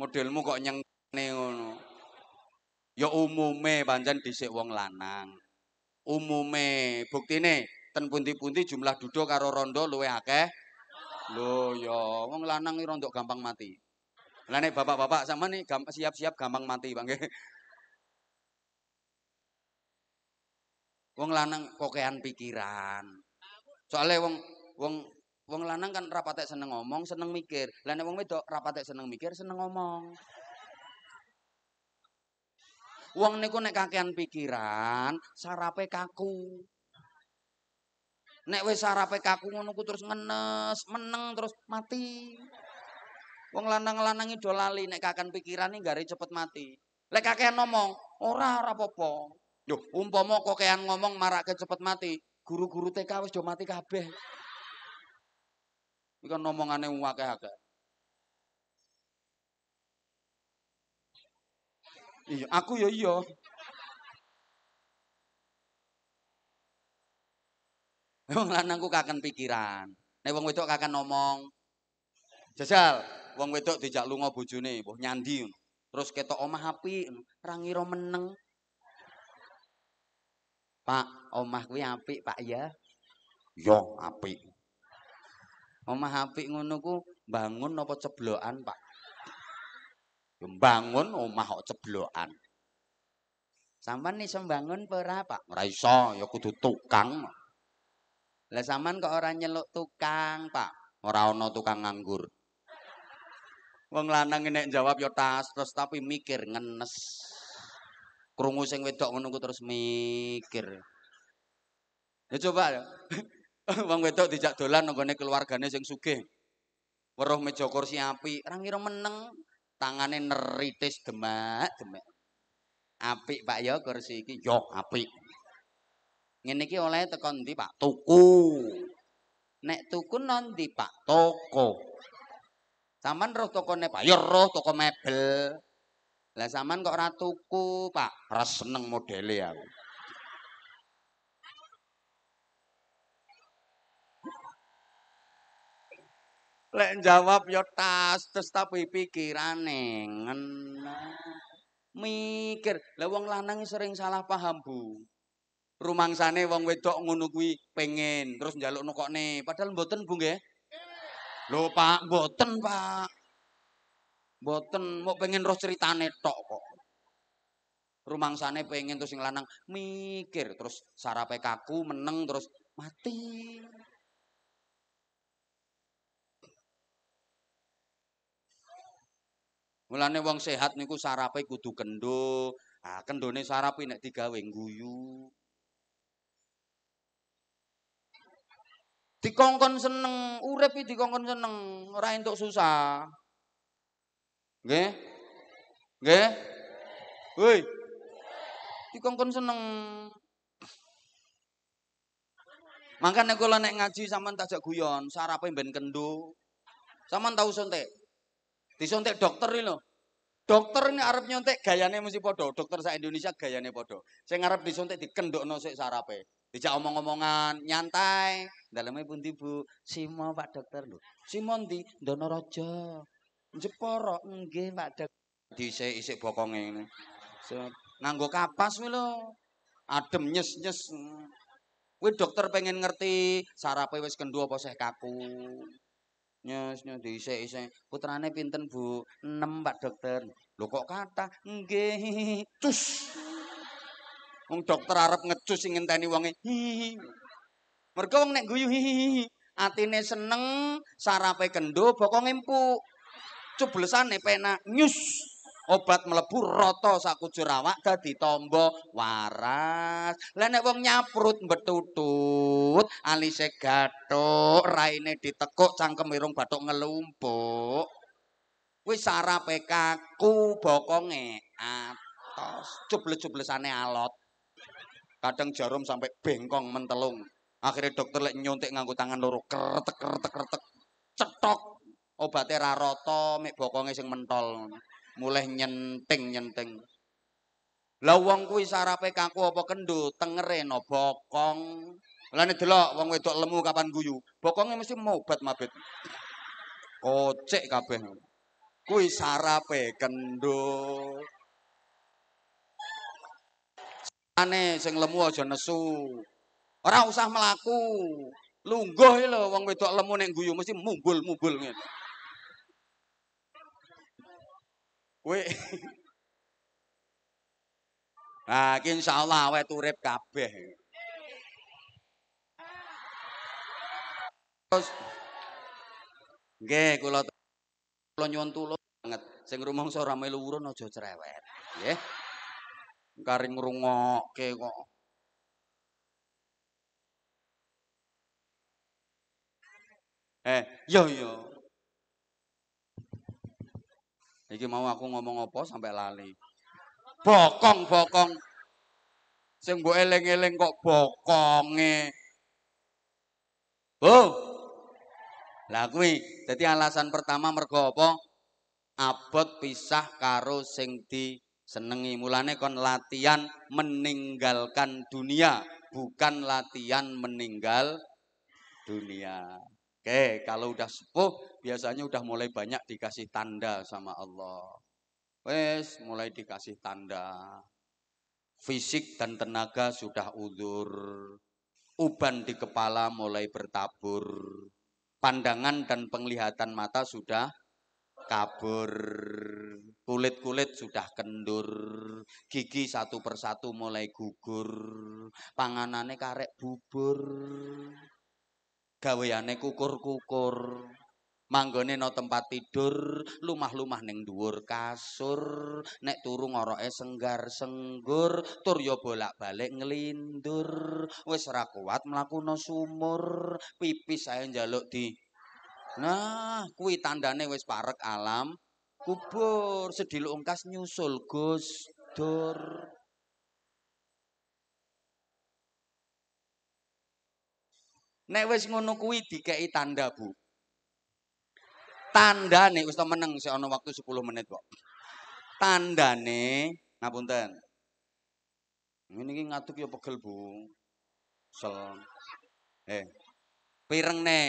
modelmu kok nyeng ngono. Ya umume pancen dhisik wong lanang. Umume buktine ten pundi-pundi jumlah duduk karo rondo luwe akeh. Lho ya wong lanang iki rondo gampang mati. Lah nek bapak-bapak sama nih siap-siap gampang mati, Bang. Wong lanang kokean pikiran. soalnya wong wong Wong lanang kan rapatek seneng ngomong, seneng mikir. Lah nek wong wedok rapatek seneng mikir, seneng ngomong. Wong niku nek kakean pikiran, sarape kaku. Nek wis sarape kaku ngono ku terus ngenes, meneng terus mati. Wong lanang-lanang do lali nek kakean pikiran ini gari cepet mati. Lek kakean ngomong, ora ora apa-apa. Yo umpama kakean ngomong marake cepet mati, guru-guru TK wis do mati kabeh. Iki kan omongane wong akeh-akeh. Iya, aku ya iya. Wong lanangku kaken pikiran. Nek wong wedok kaken ngomong. Jajal, wong wedok dijak lunga bojone, mbuh nyandi Terus ketok omah api, rangiro meneng. Pak, omah kuwi apik, Pak ya. Yo, iya, apik. Omah apik ngono ku bangun apa ceblokan, Pak? Bangun omah kok ceblokan. Sampan nih sembangun pera pak, raiso, ya kudu tukang. Lah saman kok orang nyeluk tukang pak, orang ono tukang nganggur. Wong lanang ini jawab ya tas terus tapi mikir ngenes. Kerungu sing wedok menunggu terus mikir. Ya coba, Wong wedok dijak dolan nenggone keluargane sing sugih. Weruh meja kursi api, ra ngira meneng, tangane neritis demak demek. Apik Pak ya kursi iki, yo apik. Ngene iki oleh teko ndi Pak? Tuku. Nek tuku nanti Pak? Toko. Saman roh tokone Pak, yo roh toko mebel. Lah saman kok ora tuku, Pak? Raseneng modele aku. Lek jawab yo tas, tes tapi pikirane ngene. Mikir, lah wong lanang sering salah paham, Bu. Rumangsane wong wedok ngono kuwi pengen terus njaluk nokone, padahal mboten, Bu nggih. Lho, Pak, mboten, Pak. Mboten mau pengen roh ceritane tok kok. Rumangsane pengen terus sing lanang mikir, terus sarape kaku, meneng terus mati. Mulane wong sehat niku sarape kudu kendo. Ah kendone sarape nek digawe guyu. Dikongkon seneng, urip iki dikongkon seneng, ora entuk susah. Nggih? Nggih? Woi. Dikongkon seneng. Makanya kalau nek ngaji sampean tajak guyon, sarape ben kendo. Sampean tahu suntik. disuntik dokter ini loh. Dokter ini Arab nyuntik gayane mesti podo. Dokter saya Indonesia gayane podo. Saya ngarep disuntik di kendok sarape. Dijak omong-omongan, nyantai. Dalamnya pun tibu, Simo Pak Dokter lo. Simo di Donorojo. Jeporo, enggak Pak Dokter. Di saya isik bokongnya ini. Nanggo kapas kapas lo. Adem nyes-nyes. Wih dokter pengen ngerti sarape wis kendua apa kaku. Nyes nyes isek isih putrane pinten Bu? 6 Pak Dokter. Lho kok kata nggih. Cus. Wong dokter arep ngecus sing ngenteni wonge. Mergo wong nek guyu atine seneng, sarape kendo, bokong empuk. Cublesane penak. Nyus. obat melebur rata sakujur awak dadi tombo, waras lah nek wong nyaprut betutut alise gathuk raine ditekuk cangkem irung batuk ngelumpuk wis sarape kaku bokonge atos jeblejeblesane alat. kadang jarum sampai bengkong mentelung akhirnya dokter lek nyuntik nganggo tangan loro kretek kretek kretek cetok obatnya raroto mek bokongnya sing mentol mulai nyenting nyenting lah wong kuwi sarape kaku apa kendo tengere no bokong lah nih delok wong wedok lemu kapan guyu bokongnya mesti mobat mabit kocek kabeh kuwi sarape kendo aneh sing lemu aja nesu orang usah melaku lungguh lho wong wedok lemu neng guyu mesti mumbul mumbul gitu kowe. Nah, iki insyaallah awake turip kabeh. Terus nggih kula kula nyuwun tulung banget. Sing rumangsa ora melu urun aja cerewet, nggih. Karing ngrungokke kok Eh, yo yo. Iki mau aku ngomong apa sampai lali. Bokong, bokong. Sing mbok eling-eling kok bokonge. Bu. Lah kuwi dadi alasan pertama mergo apa? Abot pisah karo sing disenengi. Mulane kon latihan meninggalkan dunia, bukan latihan meninggal dunia. Oke, kalau udah sepuh biasanya udah mulai banyak dikasih tanda sama Allah. Wes, mulai dikasih tanda. Fisik dan tenaga sudah udur. Uban di kepala mulai bertabur. Pandangan dan penglihatan mata sudah kabur. Kulit-kulit sudah kendur. Gigi satu persatu mulai gugur. panganannya karek bubur. gaweane kukur-kukur. Manggone no tempat tidur, lumah-lumah neng dhuwur kasur, nek turu ngoroke senggar-senggur, tur yo bolak-balik nglindur, wis ora kuat mlaku no sumur, pipis saya njaluk di. Nah, kuwi tandane wis parek alam kubur, sedhiluk ungkas nyusul Gus Dur. Nek wis ngono kuwi dikeki tanda, Bu. Tandane wis meneng sik ana waktu 10 menit, kok. Tandane ngapunten. Ngene iki ngaduk ya pegel, Bu. Sel. Eh. Pireng ne.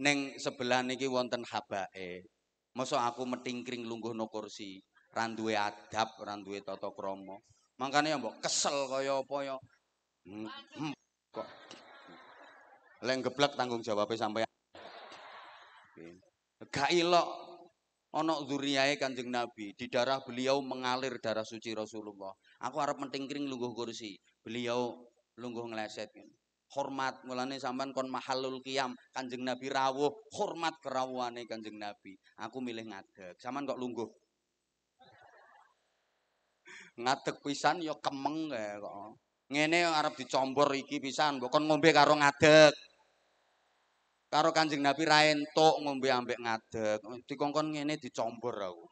Ning sebelah niki wonten habake. Masa aku metingkring lungguh no kursi, ra duwe adab, ra duwe tata krama. Mangkane ya mbok kesel kaya apa ya. Hmm. hmm kok Leng tanggung jawabnya sampai. Gak ilok ono Kanjeng Nabi, di darah beliau mengalir darah suci Rasulullah. Aku harap mentingkring lungguh kursi, beliau lungguh ngeleset Hormat mulane sampean kon mahalul kiam, Kanjeng Nabi rawuh, hormat kerawane Kanjeng Nabi. Aku milih ngadeg, sampean kok lungguh. Ngadeg pisan ya kemeng ya kok. Ngene arep dicombor iki pisan, kok kon ngombe karo ngadeg karo Kanjeng Nabi ra entuk ngombe ambek ngadeg. Dikongkon ngene dicombor aku.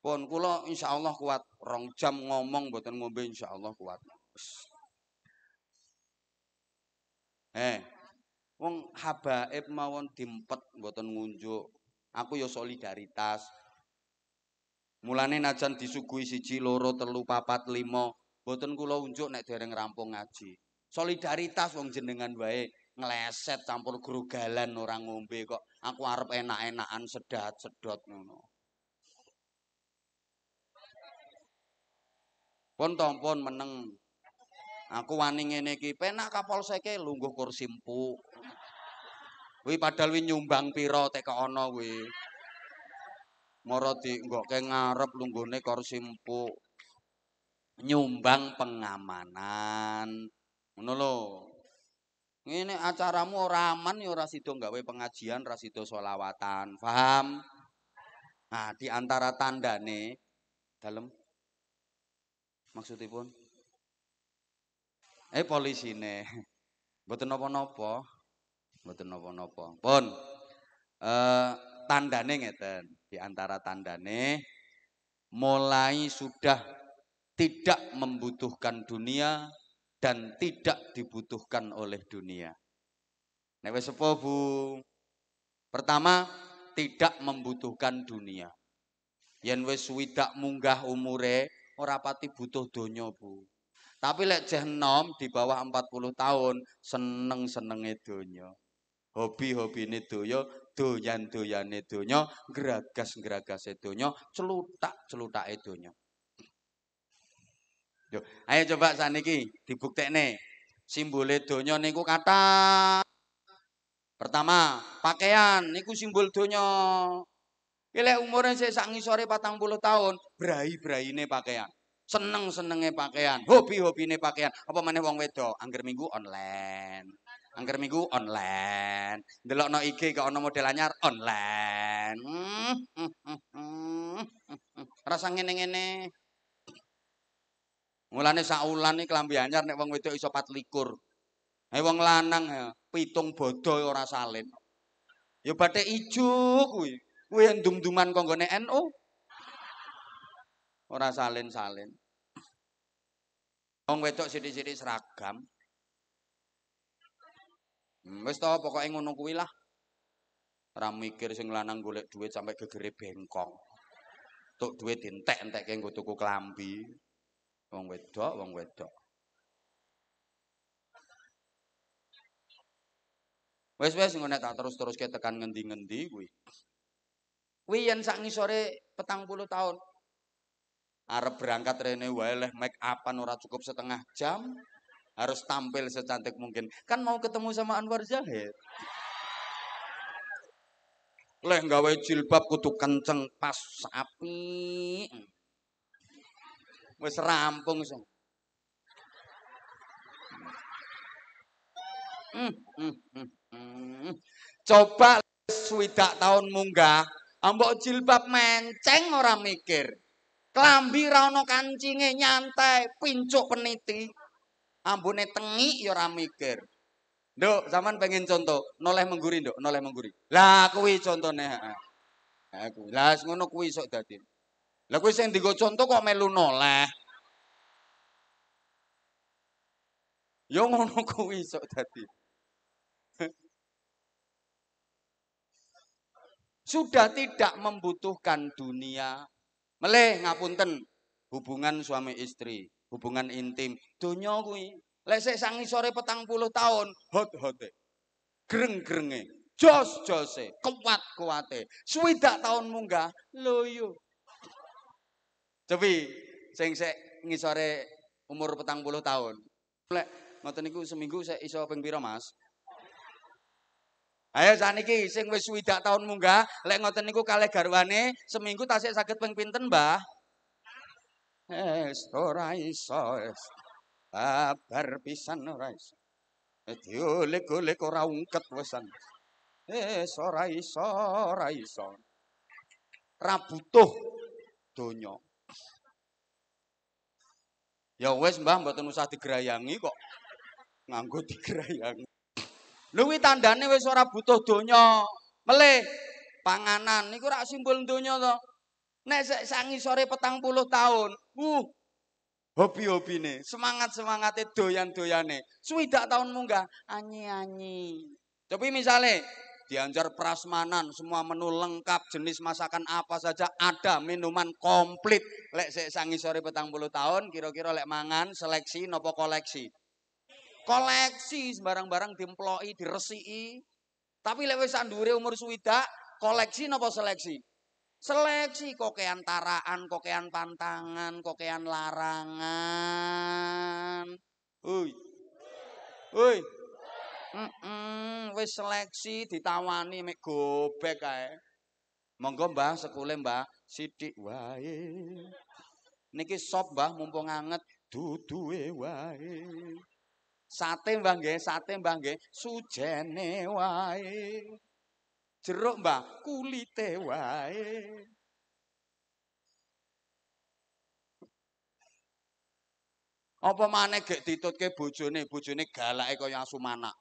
Pun kula insyaallah kuat rong jam ngomong mboten ngombe insyaallah kuat. Eh, wong habaib mawon dimpet mboten ngunjuk. Aku yo ya solidaritas. Mulane najan disuguhi siji, loro, telu, papat, limo buatan kula unjuk nek dereng rampung ngaji. Solidaritas wong jenengan baik. ngleset campur grogalan ora ngombe kok aku arep enak-enakan sedat-sedot ngono. Pun to pun meneng. Aku wani ngene iki penak kapolseke lungguh kursi empuk. Kuwi padahal wi nyumbang pira tek ana kuwi. Mora di nggokke ngarep lunggone kursi empuk. Nyumbang pengamanan. Ngono lho. Ini acaramu raman aman ya ora nggak gawe pengajian, ora sida selawatan. Paham? Nah, di antara tandane maksudnya maksudipun eh polisine mboten napa-napa, mboten napa-napa. Pun eh tandane ngeten, di antara tandane mulai sudah tidak membutuhkan dunia, dan tidak dibutuhkan oleh dunia. Nek Bu? Pertama, tidak membutuhkan dunia. Yen wis widak munggah umure ora pati butuh donya, Bu. Tapi lek jeh di bawah 40 tahun seneng-senenge donya. Hobi-hobine donya, doyan-doyane donya, geragas-geragase donya, celutak-celutake donya. Yo, ayo coba saniki dibuktekne. Simbole donya niku kata pertama pakaian niku simbol donya. Kile umurnya saya sak ngisore puluh tahun, brai nih pakaian. seneng senengnya pakaian, hobi nih pakaian. Apa mana wong wedo angger minggu online. Angger minggu online. delok no IG ke ono model anyar online. Hmm, hmm, hmm, hmm. hmm, hmm. Rasa ngene-ngene. Mulane sak wulan iki klambi anyar nek wong wedok iso 24. Eh wong lanang ya, pitung bodho e ora salin. Ya bathe ijo kuwi. Kuwi endum-duman kok gone NU. Ora salin-salin. Wong wedok sithik-sithik seragam. Hmm, wis to pokoke ngono kuwi lah. Ora mikir sing lanang golek duit sampai gegere bengkong. Tuk duit entek-entek kanggo tuku klambi. wong wedok wong wedok wes wes ngono tak terus-terus kayak tekan ngendi-ngendi gue. Gue yang sak ngisore petang puluh tahun Arab berangkat rene Waleh make apa ora cukup setengah jam harus tampil secantik mungkin kan mau ketemu sama Anwar Zahid leh gawe jilbab kutu kenceng pas sapi wis rampung sing. Hmm, hmm, hmm, Coba swidak tahun munggah, ambok jilbab menceng ora mikir. Klambi ra ono kancinge nyantai, pincuk peniti. Ambune tengi ya ora mikir. Nduk, zaman pengen contoh, noleh mengguri nduk, noleh mengguri. Lah kuwi contone. Lah kuwi. Lah ngono kuwi sok dadi. Lah kowe sing digo contoh kok melu noleh. Yo ya ngono kuwi sok dadi. Sudah tidak membutuhkan dunia. Meleh ngapunten hubungan suami istri, hubungan intim. Donya kuwi lek sik sangi sore petang puluh tahun hot-hote. Greng-grenge, jos-jose, kuat-kuate. Suwidak tahun munggah, loyo. Tapi, sing sik ngisore umur petang puluh tahun. Lek, ngoten niku seminggu sik iso ping pira, Mas? Ayo saniki sing wis swidak tahun munggah, lek ngoten niku kalih garwane seminggu tasik saged ping pinten, Mbah? Es ora iso. Babar pisan ora iso. Eh, diulik-ulik ora ungket wesan. Es ora iso, ora iso. Rabutuh donyok. Ya wes mbah mboten usah digerayangi kok. Nganggo digerayangi. Luwi tandane wis ora butuh donya. Melih panganan niku rak simbol donya to. Nek sak sangi sore petang puluh tahun, uh hobi hobine semangat semangatnya doyan doyane. Suwidak tahun munggah anyi anyi. Tapi misalnya Dianjar Prasmanan semua menu lengkap jenis masakan apa saja ada minuman komplit. Lek se sangi sore petang puluh tahun kira-kira lek mangan seleksi nopo koleksi. Koleksi sembarang barang dimploi, diresi Tapi lek wis sandure umur swida koleksi nopo seleksi? Seleksi kokean taraan, kokean pantangan, kokean larangan. Uy. Uy. Mm wis seleksi ditawani mek gobek kae. Monggo Mbah sekule Mbah sithik wae. Niki sop Mbah mumpung anget duduwe wae. Sate Mbah nggih, sate Mbah nggih, sujene wae. Jeruk Mbah kulite wae. Apa maneh gek ditutke bojone, bojone galake kaya asu manak.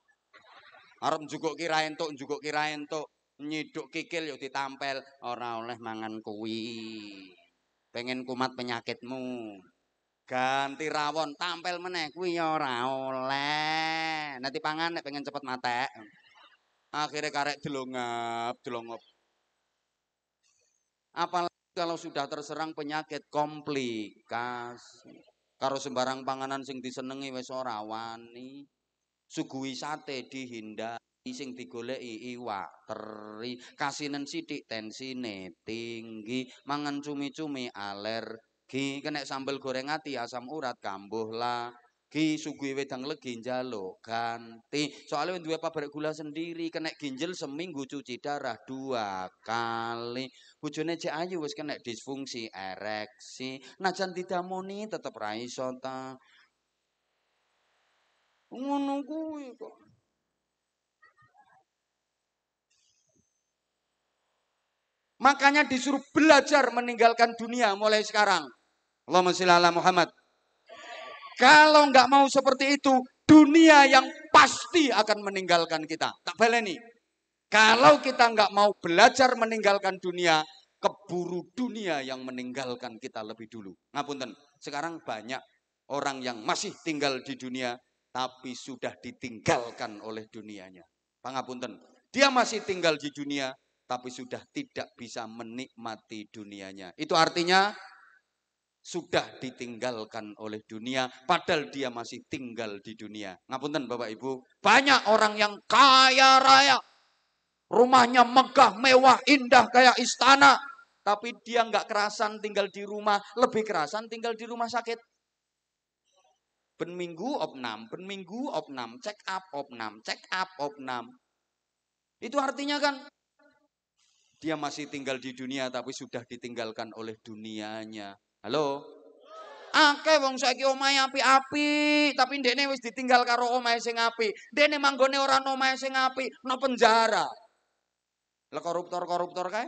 Arep njukuk kira entuk, njukuk kira entuk. Nyiduk kikil yuk ditampel, orang oleh mangan kuwi. Pengen kumat penyakitmu. Ganti rawon, tampel meneh kuwi ora oleh. Nanti pangan nek pengen cepet mate. Akhirnya karek delongap, delongop. Apalagi kalau sudah terserang penyakit komplikasi. kalau sembarang panganan sing disenengi wes ora wani. Sugui sate dihindari sing digoleki iwa teri kasinen sithik tensine tinggi mangan cumi-cumi alergi kena sambel goreng ati asam urat kambuh lah Sugui wedang legi njaluk ganti soalnya wis duwe pabrik gula sendiri kena ginjal seminggu cuci darah dua kali bojone cek ayu wis kena disfungsi ereksi najan didamoni tetep ra iso Ngono kuwi Makanya disuruh belajar meninggalkan dunia mulai sekarang. Allahumma sholli Muhammad. Kalau nggak mau seperti itu, dunia yang pasti akan meninggalkan kita. Tak nih, Kalau kita nggak mau belajar meninggalkan dunia, keburu dunia yang meninggalkan kita lebih dulu. Ngapunten, sekarang banyak orang yang masih tinggal di dunia tapi sudah ditinggalkan oleh dunianya. Pangapunten, dia masih tinggal di dunia, tapi sudah tidak bisa menikmati dunianya. Itu artinya sudah ditinggalkan oleh dunia, padahal dia masih tinggal di dunia. Ngapunten Bapak Ibu, banyak orang yang kaya raya, rumahnya megah, mewah, indah kayak istana, tapi dia nggak kerasan tinggal di rumah, lebih kerasan tinggal di rumah sakit. Op ben opnam, Op opnam, check up Op opnam, check up Op opnam. Itu artinya kan dia masih tinggal di dunia tapi sudah ditinggalkan oleh dunianya. Halo? Akeh wong saiki omahe api-api, tapi ndekne wis ditinggal karo omahe sing api. Ndekne manggone ora ana omahe sing api, no penjara. Lah koruptor-koruptor kae?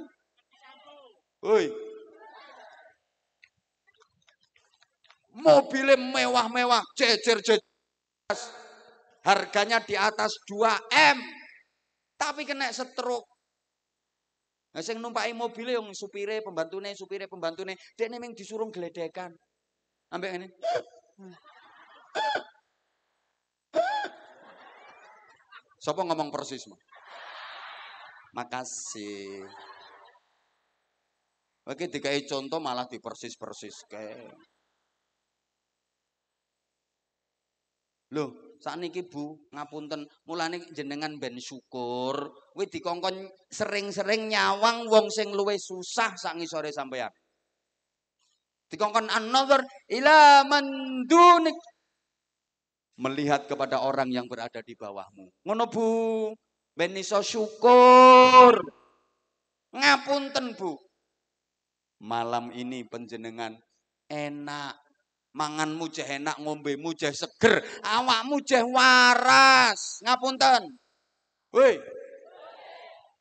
Woi, Mobilnya mewah-mewah, cecer-cecer, Harganya di atas 2M. Tapi kena stroke. Nah, sing numpai mobilnya yang supire, pembantune, supire, pembantune, dia ini yang disuruh geledekan. Ambek ini. Sopo ngomong persis, mah. Makasih. Oke, dikai contoh malah dipersis-persis kayak. Loh, ini Bu, ngapunten, mulane jenengan ben syukur, kuwi dikongkon sering-sering nyawang wong sing luwe susah sak ngisore sampeyan. Dikongkon another ila man dunik. Melihat kepada orang yang berada di bawahmu. Ngono Bu, ben iso syukur. Ngapunten Bu. Malam ini penjenengan enak Manganmu jeh enak, mu jeh seger, awakmu jeh waras. Ngapunten. Woi.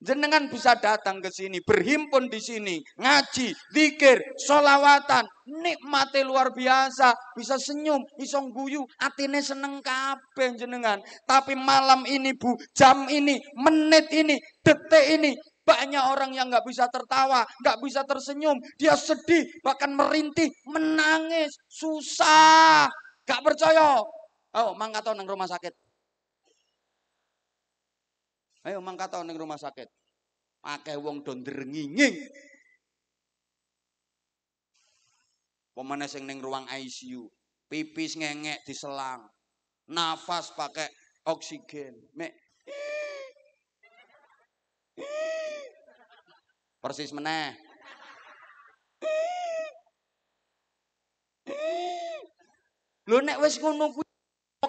Jenengan bisa datang ke sini, berhimpun di sini, ngaji, zikir, solawatan, nikmati luar biasa, bisa senyum, isong guyu, atine seneng kabeh jenengan. Tapi malam ini Bu, jam ini, menit ini, detik ini banyak orang yang nggak bisa tertawa, nggak bisa tersenyum. Dia sedih, bahkan merintih, menangis, susah. Gak percaya. Ayo, mangkat neng rumah sakit. Ayo, mangkat neng rumah sakit. Pakai wong donder nginging. Pemana sing neng ruang ICU, pipis ngengek diselang. Nafas pakai oksigen. Mek Persis meneh. lo nek wes ngono kuwi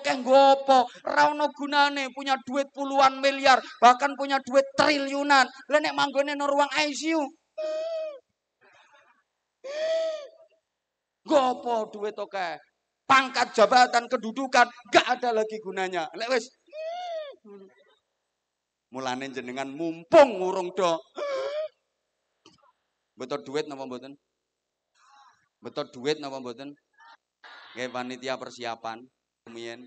akeh nggopo, ora ono gunane punya duit puluhan miliar, bahkan punya duit triliunan. Lo nek manggone nang ruang ICU. Gopo duit oke? Pangkat jabatan kedudukan gak ada lagi gunanya. Lek wes, mulane jenengan mumpung urung do. Betul duit napa mboten? Betul duit napa mboten? Nggih panitia persiapan kemien,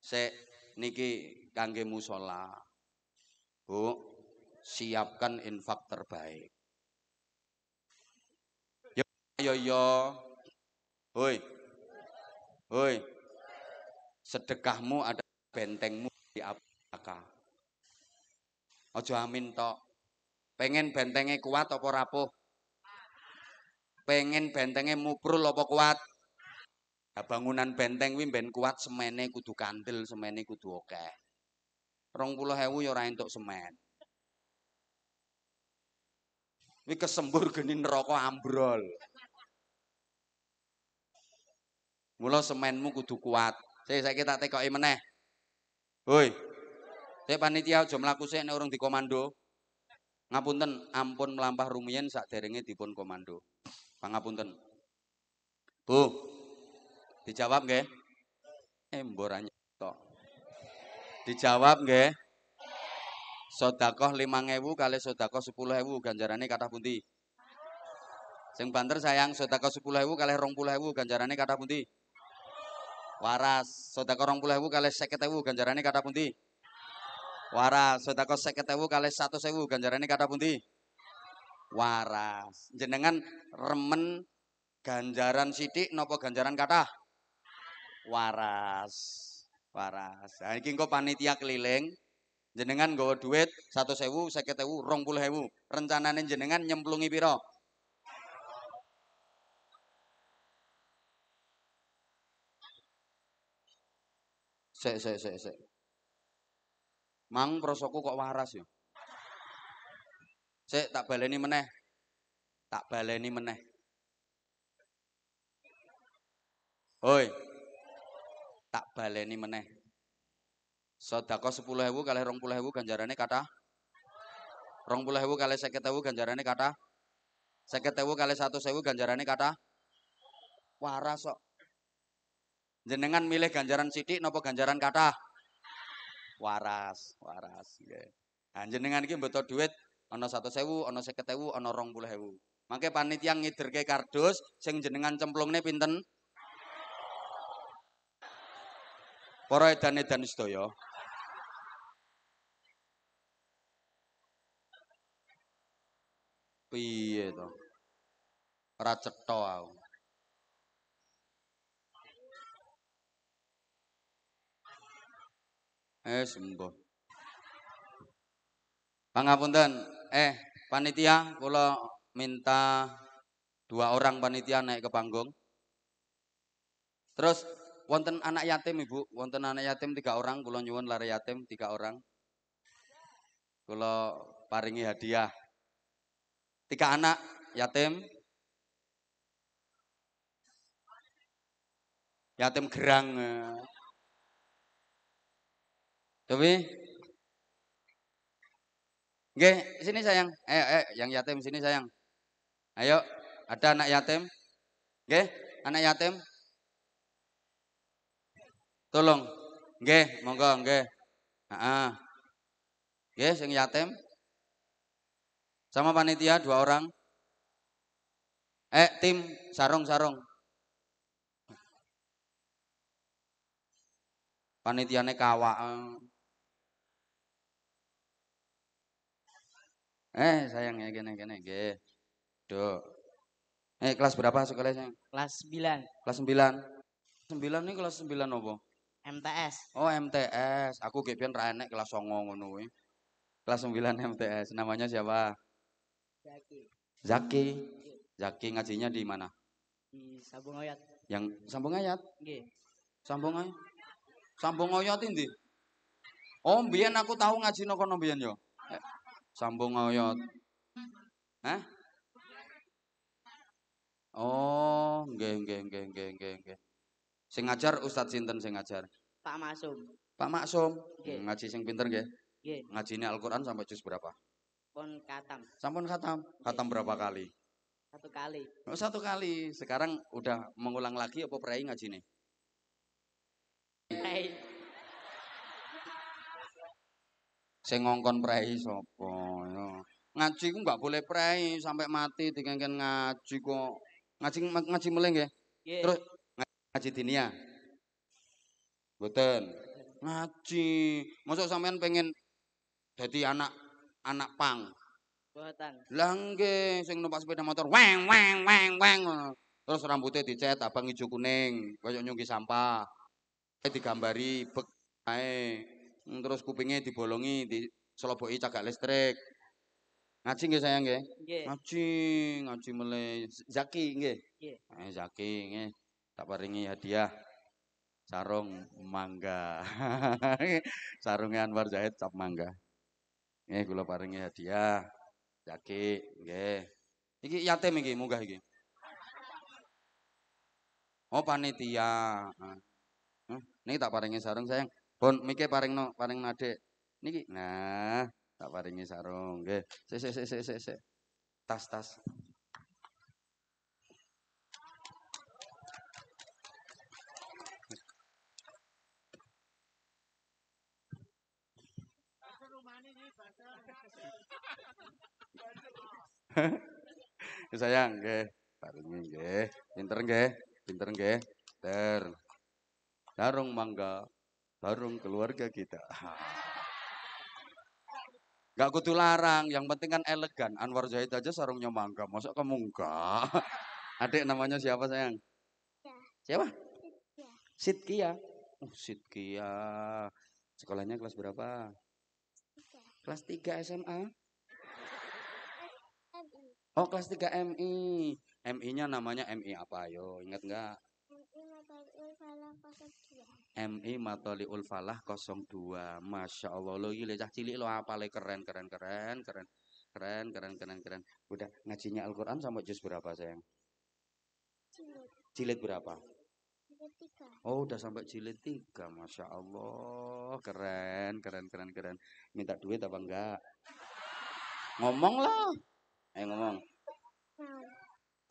se niki kangge musola. Bu, siapkan infak terbaik. Yo yo yo. Hoi. Hoi. Sedekahmu ada bentengmu di apa? Ojo amin tok. Pengen bentengnya kuat apa rapuh? pengen bentengnya muprul apa kuat ya, bangunan benteng win ben kuat semennya kudu kandel semene kudu rong puluh hewu ya ora entuk semen kuwi kesembur geni rokok ambrol Mula semenmu kudu kuat. saya saya kita tekoki meneh. Hoi. saya panitia aja saya ini orang di komando Ngapunten, ampun melampah rumien sak di dipun komando. Pangapunten. Bu. Dijawab nggih? Emboranya eh, tok. Dijawab nggih? Sodakoh 5000 kali sodakoh 10000 ganjarane kata pundi? Sing banter sayang sodakoh 10000 kali 20000 ganjarane kata pundi? Waras sodakoh 20000 kali 50000 ganjarane kata pundi? Waras sodakoh 50000 kali 100000 ganjarane kata pundi? waras. Jenengan remen ganjaran sidik nopo ganjaran kata waras. Waras. Nah, ini engko panitia keliling jenengan gawa duit satu sewu, sakit sewu, rong puluh rencana Rencananya jenengan nyemplungi piro? Sek, sek, sek, sek. Mang prosoku kok waras ya? Saya tak baleni meneh. Tak baleni meneh. Hoi. Tak baleni meneh. sepuluh Sodako kali kata. Rong puluh hewu kali kathah. hewu ganjarannya kata. ganjarane hewu kali satu 100.000 ganjarannya kata. Waras sok. Jenengan milih ganjaran sidik nopo ganjaran kata, Waras, waras jenengan betul duit ono satu sewu, ono seketewu, ono rong Maka panitia ngiderke kardus, sing jenengan cemplungnya pinten. Poro edan edan sedoyo. Piye to. Racet Eh sembuh. Pangapunten, eh panitia kalau minta dua orang panitia naik ke panggung. Terus wonten anak yatim Ibu, wonten anak yatim tiga orang, kula nyuwun lari yatim tiga orang. Kula paringi hadiah. Tiga anak yatim. Yatim gerang. Tapi eh. Oke, sini sayang. Eh, eh, yang yatim sini sayang. Ayo, ada anak yatim. Oke, anak yatim. Tolong. Oke, monggo, oke. Ah, Oke, yang yatim. Sama panitia dua orang. Eh, tim sarung-sarung. Panitiane kawak. Eh. Eh, sayang ya gini gini gini. Duh. Eh, kelas berapa sekolahnya? Kelas 9. Kelas 9. 9 ini kelas 9 apa? MTS. Oh, MTS. Aku kebien pian ra enek kelas 9 ngono Kelas 9 MTS. Namanya siapa? Zaki. Zaki. Zaki ngajinya di mana? Di Sambung Ayat. Yang Sambung Ayat? Nggih. Sambung Ayat. Sambung Ayat ini? Oh, biyen aku tahu ngaji nang kono biyen yo. Sambung ngoyot. eh? Oh, geng, geng, geng, geng, geng, geng. Sing ngajar Ustaz sinten sing ngajar? Pak Maksum. Pak Maksum. Okay. Hmm, ngaji sing pinter nggih? Nggih. Ngajine Al-Qur'an sampai juz berapa? Pun khatam. Sampun khatam. Khatam berapa kali? Satu kali. Oh, satu kali. Sekarang udah mengulang lagi apa prei ngajine? Sing ngongkon prei sapa ya. Ngaji ku nggak boleh prei sampai mati dikengken ngaji kok. Ngaji ngaji meleng nggih. Ya? Iya. Yeah. Terus ngaji dinia. Ya? Mboten. Ngaji. Mosok sampean pengen jadi anak anak pang. mboten Lah nggih sing numpak sepeda motor weng weng weng weng Terus rambutnya dicet abang hijau kuning, koyo nyungki sampah. Digambari bek ae terus kupingnya dibolongi di seloboi cagak listrik. Ngaji nggih sayang nggih? Yeah. Ngaji, ngaji mulai Zaki nggak? Nggih. Yeah. Eh, Zaki nggih. Tak paringi hadiah sarung mangga. Sarungnya Anwar Zahid cap mangga. Nggih gula paringi hadiah. Zaki nggih. Iki yatim iki munggah iki. Oh panitia. Nah. Nih tak paringi sarung sayang mikir paring no paring nade Niki. Nah, tak paringi sarung. Se se se se se se. Tas tas. Sayang, ge Paringi ge Pinter nggih. Pinter nggih. Pinter. Darung mangga. Barung keluarga kita. Gak kutu larang, yang penting kan elegan. Anwar Zahid aja sarungnya mangga, masa kamu enggak? Adik namanya siapa sayang? Siapa? Sitkia. Oh, Sitkia. Sekolahnya kelas berapa? Kelas 3 SMA? Oh, kelas 3 MI. MI-nya namanya MI apa? Ayo, ingat enggak? MI Matoli Ulfalah 02 Masya Allah lo gile iya, cah cilik lo le keren keren keren keren keren keren keren keren udah ngajinya Al-Quran sampai juz berapa sayang jilid berapa Oh udah sampai jilid tiga Masya Allah Keren keren keren keren Minta duit apa enggak Ngomong lah Eh ngomong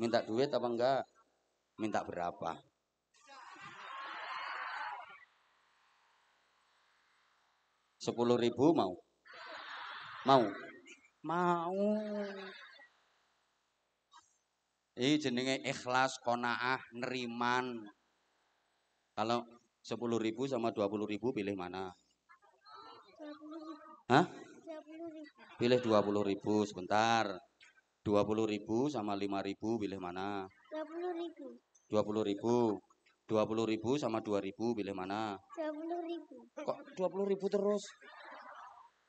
Minta duit apa enggak Minta berapa Sepuluh ribu mau? Mau? Mau. Ini jenenge ikhlas, kona'ah, neriman. Kalau sepuluh ribu sama dua puluh ribu pilih mana? Hah? Pilih dua puluh ribu sebentar. Dua puluh ribu sama lima ribu pilih mana? Dua puluh ribu. Dua puluh ribu dua puluh ribu sama dua ribu pilih mana? dua puluh ribu. Kok puluh ribu terus?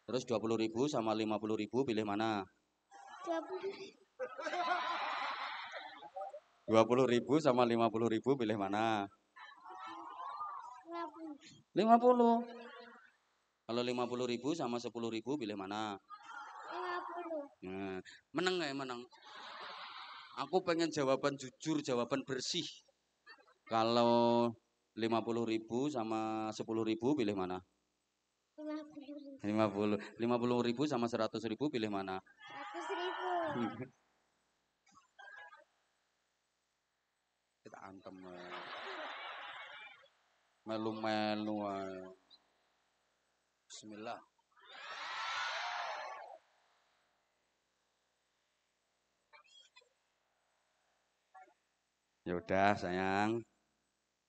Terus dua puluh ribu sama lima puluh ribu pilih mana? puluh ribu. puluh ribu sama lima puluh ribu pilih mana? lima puluh Kalau lima puluh ribu sama sepuluh ribu pilih mana? 50. Nah, menang gak ya menang? Aku pengen jawaban jujur, jawaban bersih. Kalau 50 ribu sama 10 ribu pilih mana? 50 50, ribu sama 100 ribu pilih mana? 100 ribu. Kita antem. Melu-melu. Bismillah. Yaudah sayang.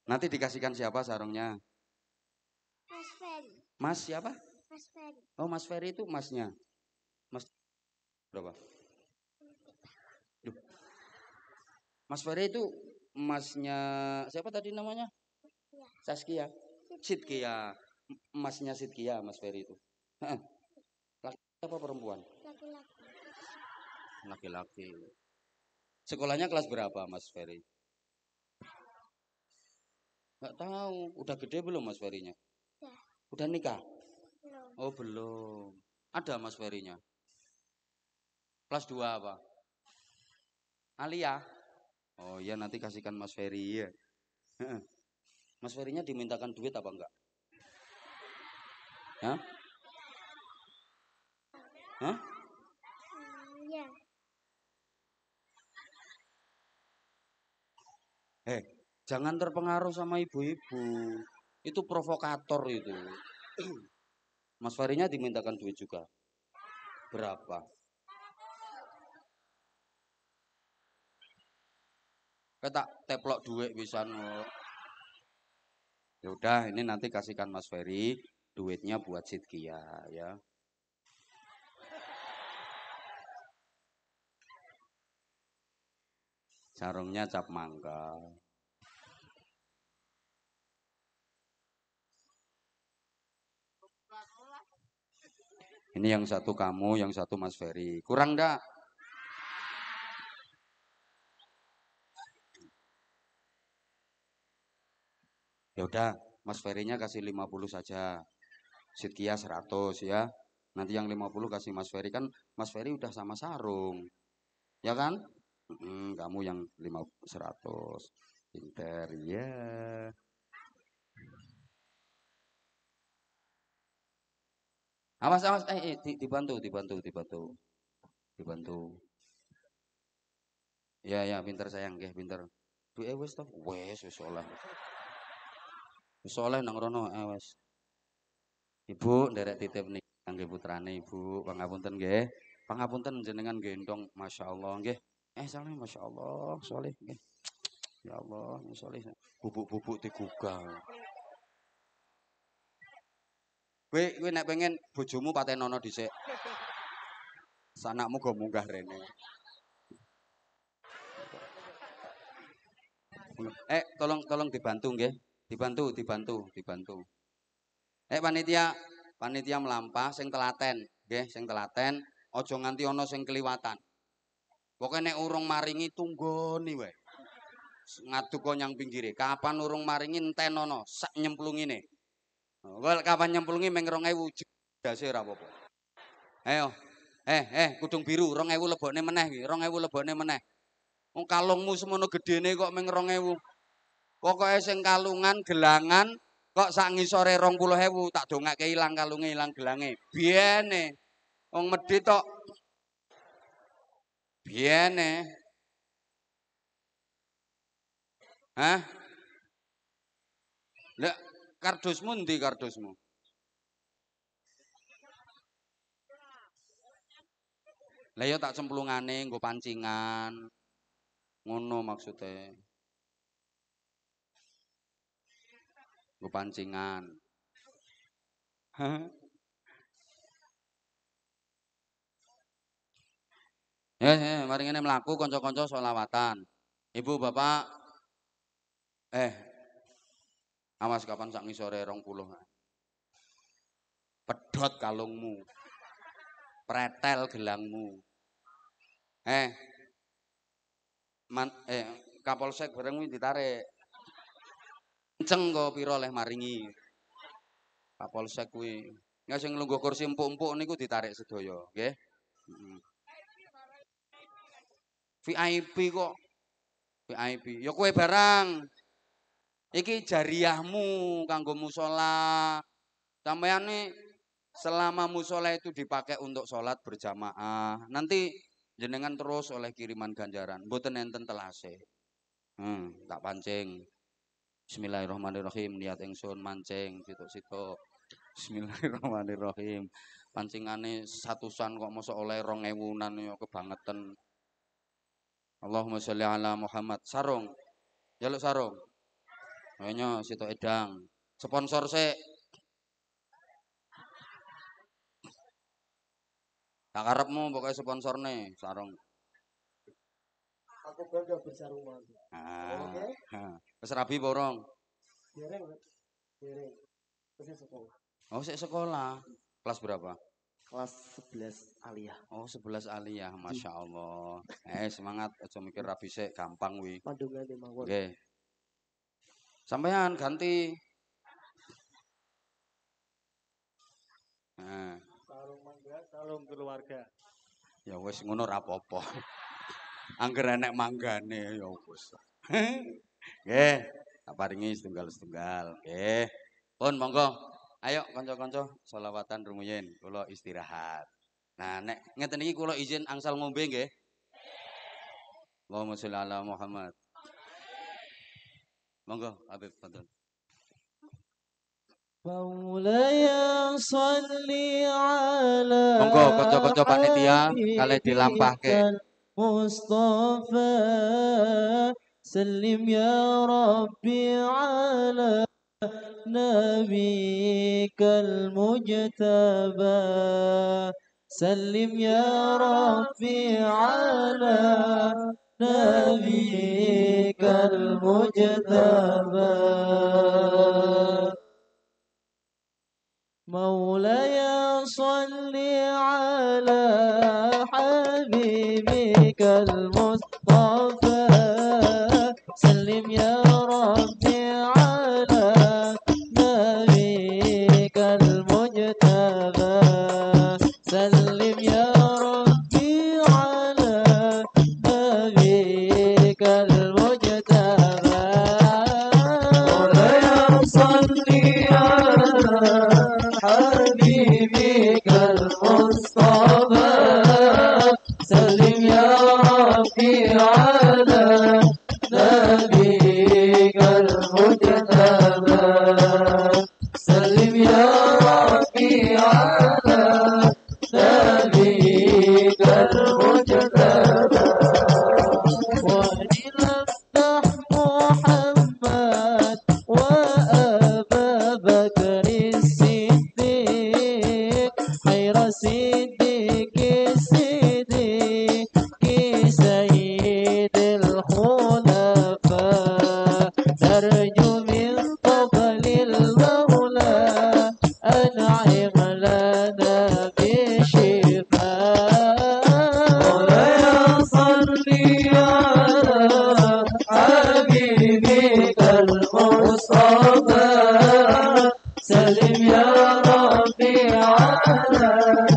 Nanti dikasihkan siapa sarungnya? Mas Ferry. Mas siapa? Mas Ferry. Oh, Mas Ferry itu masnya. Mas berapa? Mas Ferry itu masnya siapa tadi namanya? Saskia. Sitkia. Masnya Sitkia, Mas Ferry itu. Laki apa perempuan? Laki-laki. Laki-laki. Sekolahnya kelas berapa, Mas Ferry? Nggak tahu. Udah gede belum Mas Ferinya? Ya. Udah nikah? Belum. Oh, belum. Ada Mas Ferinya? Kelas 2 apa? Alia? Oh iya nanti kasihkan Mas Ferry ya. Mas Ferinya dimintakan duit apa enggak? Hah? Hah? Iya. hey. Eh, Jangan terpengaruh sama ibu-ibu. Itu provokator itu. Mas Farinya dimintakan duit juga. Berapa? Kata teplok duit bisa anu. Ya udah, ini nanti kasihkan Mas Ferry duitnya buat Sidkia ya. Sarungnya cap mangga. Ini yang satu kamu, yang satu Mas Ferry. Kurang enggak? Ya udah, Mas Ferry-nya kasih 50 saja. Sitkia 100 ya. Nanti yang 50 kasih Mas Ferry kan Mas Ferry udah sama sarung. Ya kan? kamu yang 500. Pinter ya. Awas, awas, eh, eh dibantu, dibantu, dibantu, dibantu. Ya, ya, pinter sayang, ya, pinter. Duh, eh, wes toh, wes, wes oleh, wes oleh nang rono, eh, wes. Ibu, derek titip nih, kangge putrane ibu, pangapunten ya. pangapunten jenengan gendong, masya Allah, ya. Eh, saleh, masya Allah, soleh, ya. Ya Allah, masya soleh, bubuk-bubuk digugah. Wei, Wei nek pengen bojomu Nono Sana Sanakmu go munggah rene. Eh, tolong tolong dibantu nggih. Dibantu, dibantu, dibantu. Eh panitia, panitia melampah sing telaten, nggih, sing telaten, ojo nganti ono sing keliwatan. Pokoke nek urung maringi tunggoni wae. Ngadu kok nyang Kapan urung maringin tenono sak ini Wal oh, kapan nyemplungi meng 2000 jase ora apa-apa. Ayo. Eh eh kudung biru 2000 lebokne meneh iki, 2000 lebokne meneh. Wong kalungmu semono gedene kok meng 2000. Pokoke sing kalungan gelangan kok sak ngisore 20000 tak dongake ilang kalunge ilang gelange. Biyene wong medhi tok Biyene. Hah? Lah Kardusmu ndi kardusmu? Lah iya tak tak cemplungane gue pancingan. Ngono maksudnya. gue pancingan. Ya, ya, mari ini melaku konco-konco solawatan. Ibu, bapak eh Awas kapan sak ngisore rong puluh. Pedot kalungmu. Pretel gelangmu. Eh. Man, eh Kapolsek bareng ditarik. Ceng kok piro leh maringi. Kapolsek kuwi. Nggak sing lungguh kursi empuk-empuk niku ditarik sedoyo. Okay? Hmm. VIP kok. VIP. Ya kue barang. Iki jariahmu kanggo musola. Sampeyan selama musola itu dipakai untuk sholat berjamaah. Nanti jenengan terus oleh kiriman ganjaran. boten enten telase. Hmm, tak pancing. Bismillahirrahmanirrahim. Niat ingsun mancing situ-situ. Bismillahirrahmanirrahim. Pancingane satusan kok masuk oleh rong ewunan ya kebangetan. Allahumma sholli ala Muhammad. Sarung. Jaluk sarung. Ayo, situ edang. Sponsor sik. Tak pokoknya sponsor nih sarung. Aku kerja bersarung mati. Ah. Oke. Ah. Wis borong. Dereng, dereng. Wis sekolah. Oh, si sekolah. Kelas berapa? kelas sebelas aliyah. Oh, sebelas aliyah, Masya Allah. eh, semangat. cuma mikir rabi se gampang wi. Padungan di mawon. Okay. Sampean ganti. Nah. Sarung mangga, sarung keluarga. Ya wis ngono rapopo. apa-apa. Angger enek manggane ya wis. Nggih, tak paringi setunggal-setunggal. Nggih. Pun monggo. Ayo kanca-kanca selawatan rumiyin, kula istirahat. Nah, nek ngeten iki kula izin angsal ngombe nggih. Allahumma sholli ala Muhammad monggo Habib Fadl مولاي salli ala Monggo kanca-kanca kali dilampahke. Mustafa ya Rabbi ala Nabi kal mujtaba Salim ya Rabbi ala نبيك المجتبى مولاي صل على حبيبك المصطفى سلم يا They are.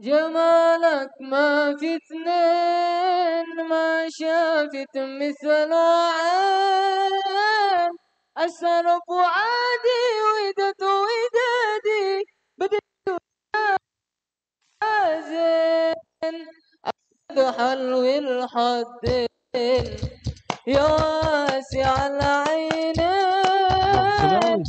جمالك ما في اثنين ما شافت مثله عين أسر فؤادي ودت ودادي بدت حزين حلو الحدين يا واسع العينين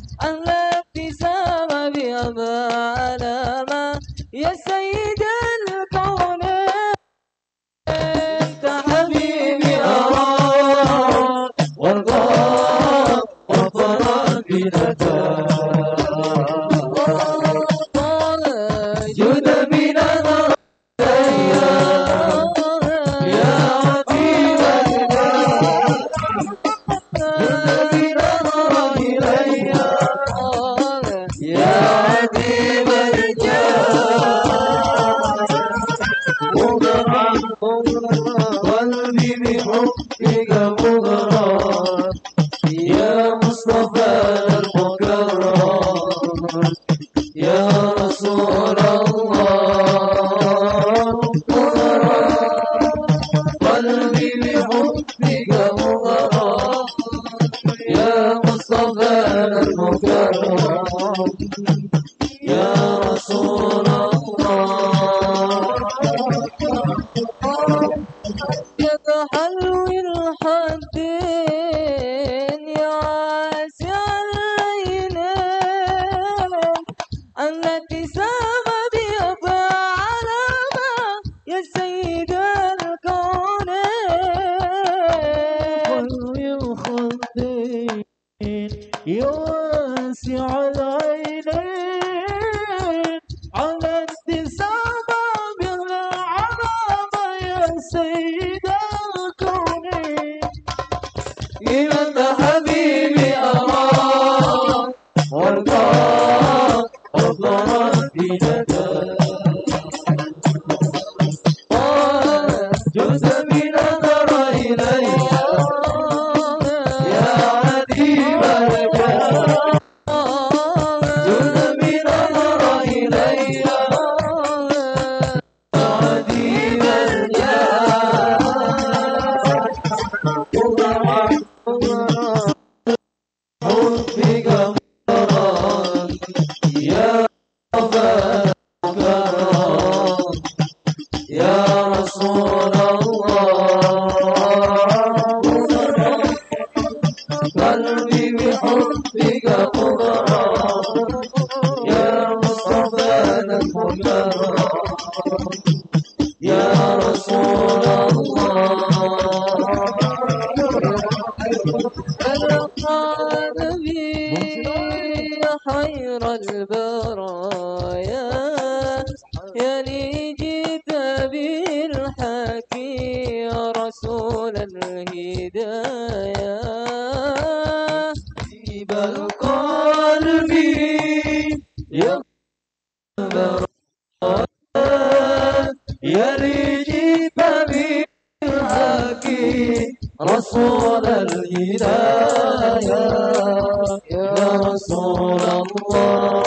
رسول الهداية يا رسول الله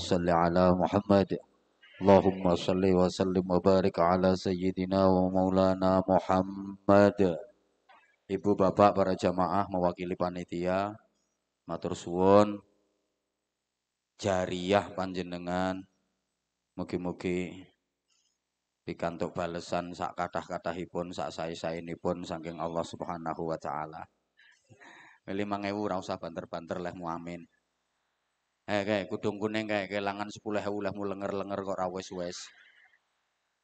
صل على محمد اللهم صل وسلم وبارك على سيدنا ومولانا Muhammad Ibu Bapak para jamaah mewakili panitia matur suwun jariyah panjenengan mugi-mugi pikantuk balesan sak kathah-kathahipun sak sae-saenipun saking Allah Subhanahu wa taala. Milih 5000 ora usah banter-banter leh mu amin. Eh kayak kudung kuning kayak kelangan sepuluh hewu lah lenger lenger kok rawes wes.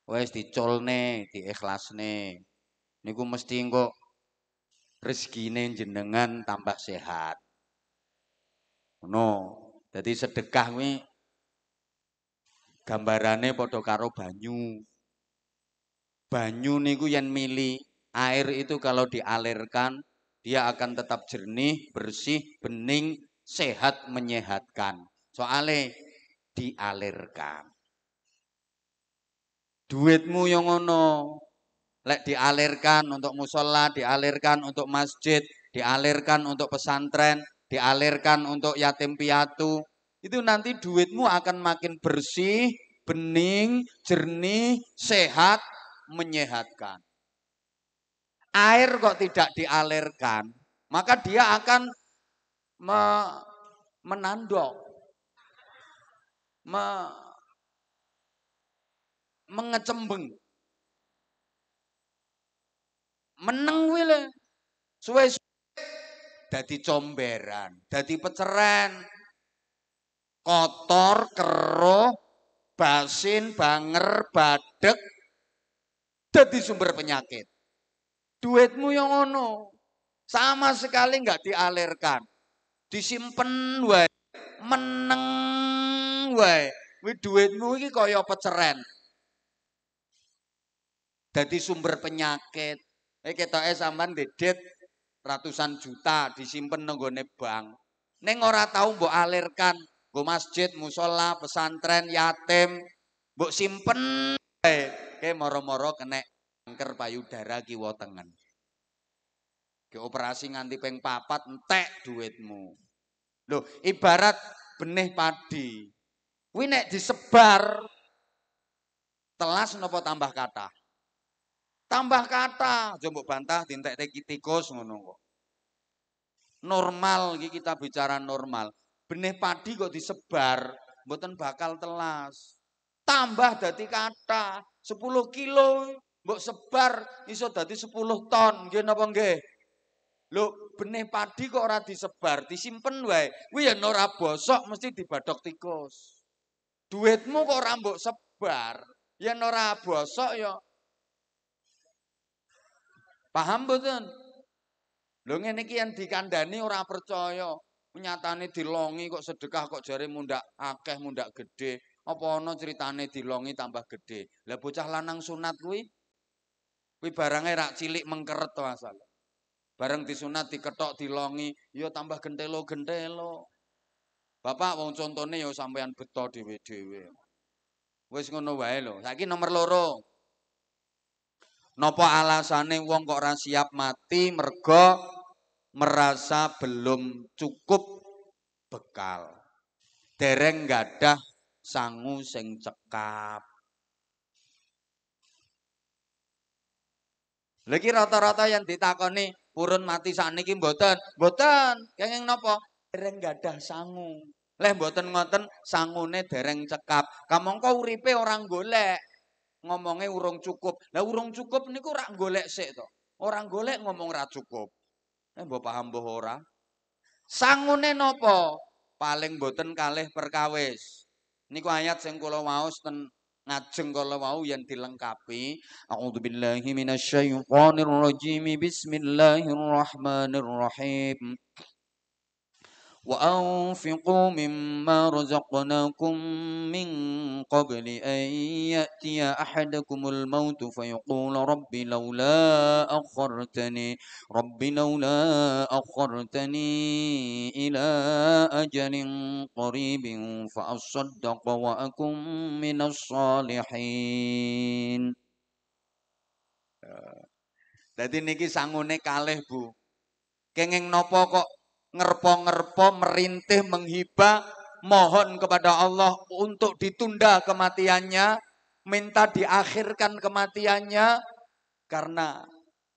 Wes dicolne, diikhlasne. Niku mesti kok rezekine jenengan tambah sehat. No, jadi sedekah nih gambarannya podo karo banyu. Banyu niku yang milih air itu kalau dialirkan dia akan tetap jernih, bersih, bening, sehat menyehatkan. Soale dialirkan. Duitmu yang ngono lek dialirkan untuk musola, dialirkan untuk masjid, dialirkan untuk pesantren, dialirkan untuk yatim piatu. Itu nanti duitmu akan makin bersih, bening, jernih, sehat, menyehatkan. Air kok tidak dialirkan, maka dia akan me, menandok, me, mengecembeng, menengwile, suwe suwe jadi comberan, jadi peceren, kotor, keruh, basin, banger, badek, jadi sumber penyakit. Duitmu yang ono, sama sekali nggak dialirkan disimpen wae, meneng wae. Kuwi duitmu iki kaya peceren. jadi sumber penyakit. Eh ketoke sampean dedet ratusan juta disimpan nang bank. neng ora tau bu alirkan go masjid, musola, pesantren, yatim, bu simpen eh Ke moro-moro kena kanker payudara kiwa tengen operasi nganti peng papat entek duitmu. Loh, ibarat benih padi. Kuwi disebar telas nopo tambah kata? Tambah kata, jombok bantah dintek-teki tikus ngono kok. Normal kita bicara normal. Benih padi kok disebar mboten bakal telas. Tambah dadi kata 10 kilo mbok sebar iso dadi 10 ton nggih apa enggak Lho, benih padi kok ora disebar, disimpen wae. Kuwi ya ora bosok mesti dibadok tikus. Duitmu kok ora mbok sebar, ya ora bosok ya Paham mboten? Lho ngene iki yen dikandani ora percaya. Nyatane dilongi kok sedekah kok jare mundak akeh, mundak gede. Apa ana ceritane dilongi tambah gede. Lah bocah lanang sunat kuwi kuwi barange rak cilik mengkeret to asale. Bareng disunat diketok dilongi, yo ya tambah gentelo-gentelo. Bapak wong contohnya yo sampean beto dhewe-dhewe. Wes ngono wae lho. Saiki nomor loro. Nopo alasane wong kok ora siap mati mergo merasa belum cukup bekal. Dereng gadah sangu sing cekap. Lagi rata-rata yang ditakoni purun mati sakniki mboten. Mboten. Kenging napa? Dereng gadah sangu. Leh mboten ngoten sangune dereng cekap. Kamangka uripe orang golek. Ngomongnya urung cukup. Lah urung cukup niku rak golek sik to. Orang golek ngomong ra cukup. Eh mbok paham mbok ora? Sangune napa? Paling mboten kalih perkawis. Niku ayat sing kula waos ten ngajeng kala wau yang dilengkapi a'udzubillahi minasyaitonir rajim bismillahirrahmanirrahim وأنفقوا مما رزقناكم من قبل أن يأتي أحدكم الموت فيقول رب لولا أخرتني رب لولا أخرتني إلى أجل قريب فأصدق وأكن من الصالحين Dadi niki sangune kalih Bu. Kenging napa kok ngerpo-ngerpo, merintih, menghibah, mohon kepada Allah untuk ditunda kematiannya, minta diakhirkan kematiannya, karena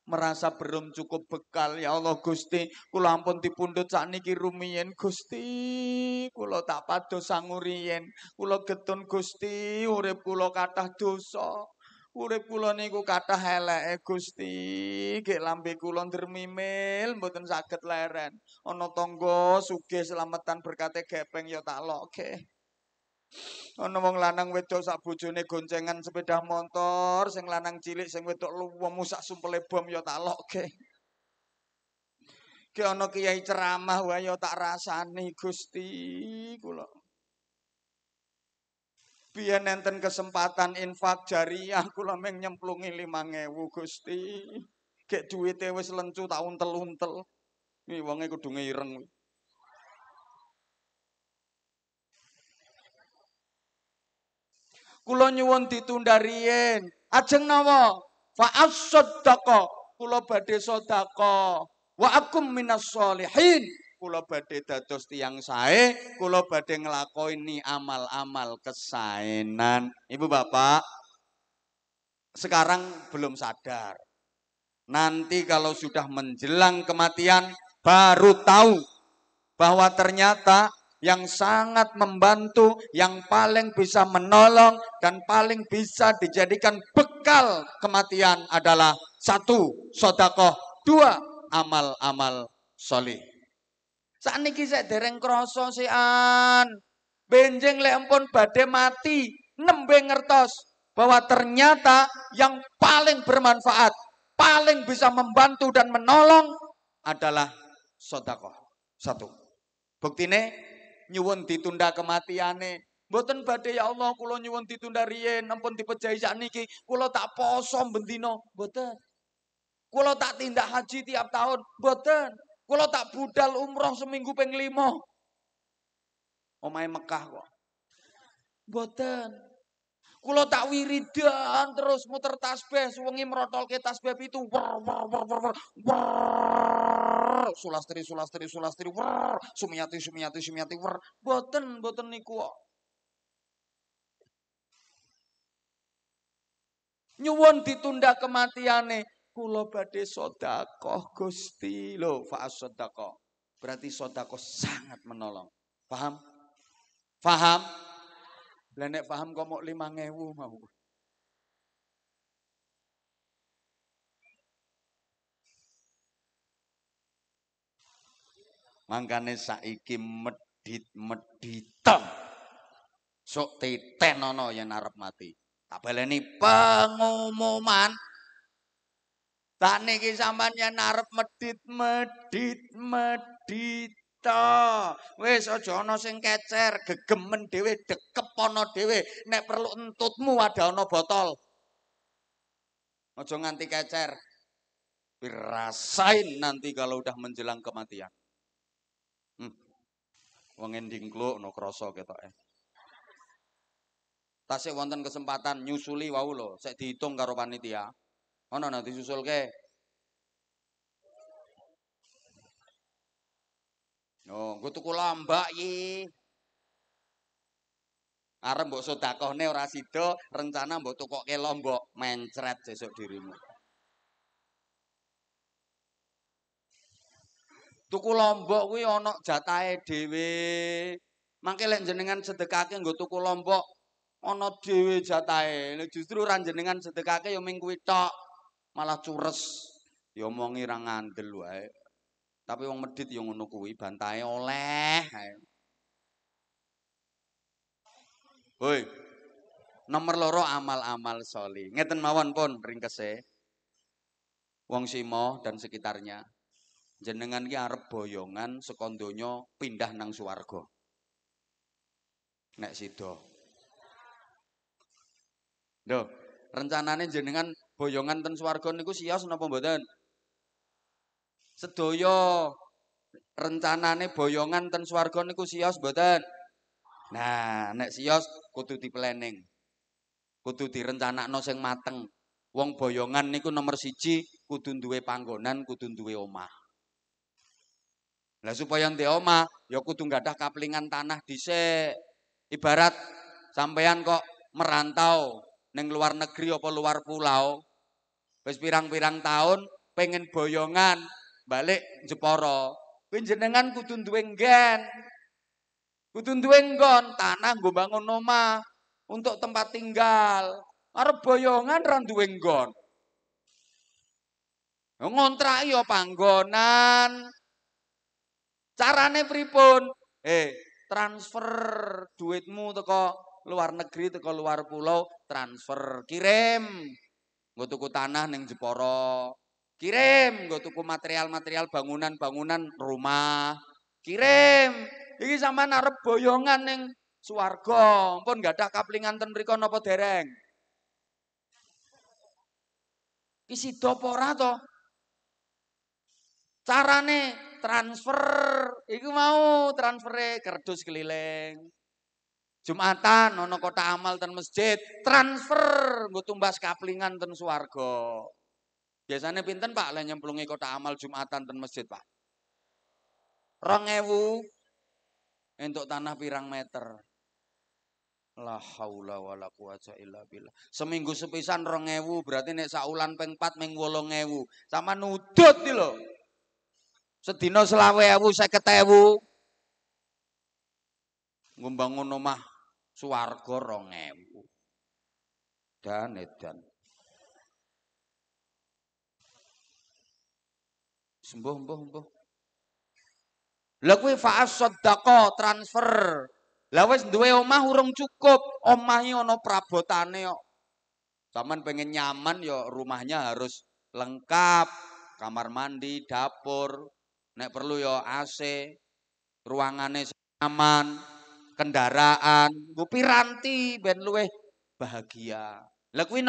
merasa belum cukup bekal ya Allah Gusti kula ampun dipundhut sakniki rumiyin Gusti kula tak pados sanguriyen kula getun Gusti urip kula kathah dosa Urip kula niku kathah eleke Gusti, gek lambe kula ndermimil mboten saged leren. Ana tangga sugih slametan berkate gepeng ya tak lokke. Ana wong lanang wedo sak goncengan sepeda motor, sing lanang cilik sing wedok luwemu sak sumpele bom ya tak lokke. Ki ana kiai ceramah wae ya tak rasani Gusti kula. Biyen enten kesempatan infak jariah kula mung nyemplungi 5000 Gusti. Gek duwite wis lencu tak untel-untel. Iki wonge kudu ngireng. Kula nyuwun ditunda riyen. Ajeng nawa fa as-sadaqa kula badhe sadaqa wa akum minas solihin kula badhe dados tiyang sae, kula badhe nglakoni amal-amal kesaenan. Ibu Bapak, sekarang belum sadar. Nanti kalau sudah menjelang kematian baru tahu bahwa ternyata yang sangat membantu, yang paling bisa menolong dan paling bisa dijadikan bekal kematian adalah satu, sodakoh, dua, amal-amal solih ini saya dereng krasa sian. Benjeng lek empun badai mati, nembe ngertos bahwa ternyata yang paling bermanfaat, paling bisa membantu dan menolong adalah sodakoh. Satu. Bukti ini. Nyewon ditunda kematiane, Mboten badai ya Allah Kulo nyewon ditunda riyen tipe saat niki kulo tak posom bentino. mboten. kulo tak tindak haji tiap tahun mboten. Kalau tak budal umroh seminggu penglimo, limo. Omai Mekah kok. Boten. Kalau tak wiridan terus muter tasbih. Suwengi merotol ke tasbih itu. Wer, wer, wer, wer, wer, wer. Sulastri, sulastri, sulastri. Wer. sumiyati sumiyati sumiyati, Wer. Boten, boten niku kok. Nyuwun ditunda kematiane kula badhe sedekah Gusti. Lho, fa sedekah. Berarti sedekah sangat menolong. Paham? Paham? Lah nek paham kok mok 5000 mau. Mangkane saiki medhit-medhitan. Sok titen ana yen arep mati. Tak leni pengumuman Tak niki sampeyan arep medit medit medit ta. Wis aja ana sing kecer, gegemen dewe, dekep ana dhewe. Nek perlu entutmu ada ana botol. Aja nganti kecer. Rasain nanti kalau udah menjelang kematian. Hmm. Wong ending klo no krasa ketoke. Tasik wonten kesempatan nyusuli wau lho, sik dihitung karo panitia. Ana nang disusulke. No, nggo tuku lombok iki. Arep mbok sedakohne ora sida, rencana mbok tukokke lombok mencret sesuk dirimu. Tuku lombok kuwi ana jatahe dhewe. Mangke lek jenengan sedekake nggo tuku lombok ana dhewe jatahe. Nek justru ra jenengan sedekake ya ming kuwi tok. malah cures. Ya omongi ra ngandel wae. Tapi wong medit yang ngono kuwi, bantahe oleh. Hoi. Nomor loro amal-amal soli. Ngeten mawon pun ringkese. Wong Simo dan sekitarnya. Jenengan ki arep boyongan sekondonya pindah nang suwargo. Nek sida. Lho, rencananya jenengan boyongan ten swarga niku siyos napa mboten? Sedaya rencanane boyongan ten swarga niku siyos mboten? Nah, nek siyos kudu planning. Kudu direncanakno sing mateng. Wong boyongan niku nomor siji kudu duwe panggonan, kudu duwe omah. Lah supaya ndek omah ya kudu gadah kaplingan tanah di se Ibarat sampean kok merantau neng luar negeri apa luar pulau, Wis pirang-pirang tahun pengen boyongan balik Jeporo. Penjenengan jenengan kudu duwe nggen. Kudu duwe nggon tanah nggo bangun omah untuk tempat tinggal. Arep boyongan ra duwe nggon. Ngontrak yo panggonan. Carane pripun? Eh, transfer duitmu teko luar negeri teko luar pulau transfer kirim Gue tuku tanah neng Jeporo, kirim. Gue tuku material-material bangunan-bangunan rumah, kirim. Iki sama narep boyongan neng suwargo. Pun gak ada kaplingan ten mriko nopo dereng. Isi dopora to. Carane transfer, iku mau transfer kerdus keliling. Jumatan nono kota amal dan masjid, transfer gue tumbas kaplingan dan suargo. Biasanya pinten Pak lah nyemplungi kota amal Jumatan dan masjid Pak. Rongewu untuk tanah pirang meter. La haula la quwata illa billah. Seminggu sepisan rongewu berarti nek saulan pengpat mengwolongewu, ewu. Sama nudut nih loh. Setino selawe ewu seket ewu. omah rong ewu Dan edan. Sembuh, mbuh, mbuh. Lah faas sodako transfer. Lah dua duwe omah urung cukup, omahnya ono prabotane yo. Taman pengen nyaman yo. Ya rumahnya harus lengkap, kamar mandi, dapur, nek perlu yo ya AC, Ruangannya nyaman, kendaraan, nggo piranti ben bahagia. Lah kuwi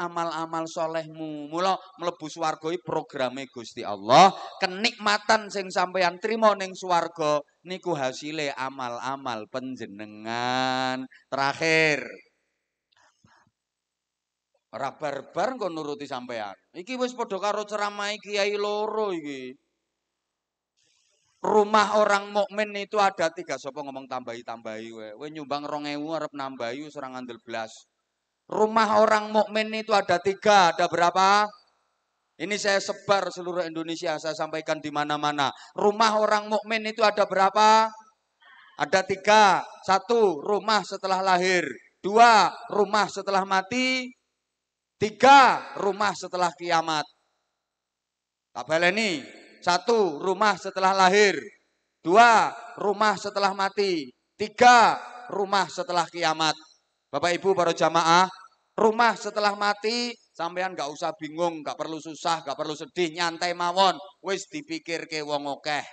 Amal-amal solehmu. Mula mlebu swarga iki programe Gusti Allah. Kenikmatan sing sampean trimo ning swarga niku hasile amal-amal penjenengan. Terakhir. Ora barbar kok nuruti sampean. Iki wis padha karo ceramah kiai loro iki rumah orang mukmin itu ada tiga Sopo ngomong tambahi tambahi we we nyumbang rong ewu arep nambahi serang andel belas rumah orang mukmin itu ada tiga ada berapa ini saya sebar seluruh Indonesia, saya sampaikan di mana-mana. Rumah orang mukmin itu ada berapa? Ada tiga. Satu, rumah setelah lahir. Dua, rumah setelah mati. Tiga, rumah setelah kiamat. Tak ini satu, rumah setelah lahir. Dua, rumah setelah mati. Tiga, rumah setelah kiamat. Bapak Ibu para jamaah, rumah setelah mati sampean gak usah bingung, gak perlu susah, gak perlu sedih, nyantai mawon. Wis dipikir ke wong okeh.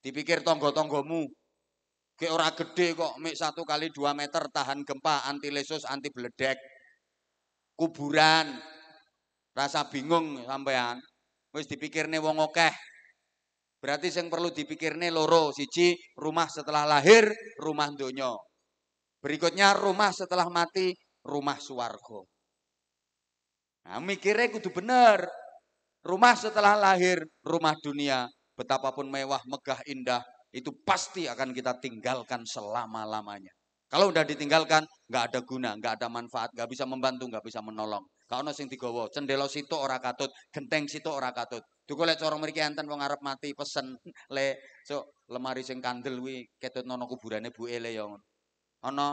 Dipikir tonggo-tonggomu. Ke ora gede kok, mik satu kali dua meter tahan gempa, anti lesus, anti beledek. Kuburan, rasa bingung sampean. Wis dipikirne wong akeh. Berarti yang perlu dipikirne loro, siji rumah setelah lahir, rumah donya. Berikutnya rumah setelah mati, rumah suwargo. Nah, mikirnya kudu bener. Rumah setelah lahir, rumah dunia, betapapun mewah, megah, indah, itu pasti akan kita tinggalkan selama-lamanya. Kalau udah ditinggalkan, nggak ada guna, nggak ada manfaat, nggak bisa membantu, nggak bisa menolong. Gak ono sing digawa. Cendela situ ora katut, genteng situ ora katut. Duku lek cara mriki enten wong arep mati pesen le so, lemari sing kandel wi, ketut nono kuburane bu ele yang, ono, Ana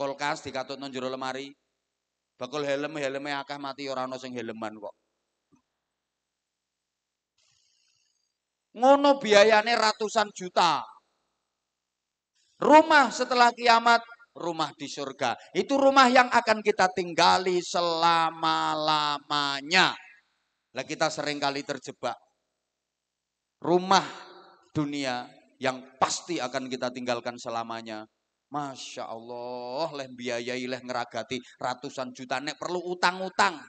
kulkas dikatutno jero lemari. Bakul helm helmnya akah mati ora ono sing helman kok. Ngono biayane ratusan juta. Rumah setelah kiamat rumah di surga. Itu rumah yang akan kita tinggali selama-lamanya. Lah kita seringkali terjebak. Rumah dunia yang pasti akan kita tinggalkan selamanya. Masya Allah, leh biayai, leh ngeragati ratusan juta, nek perlu utang-utang.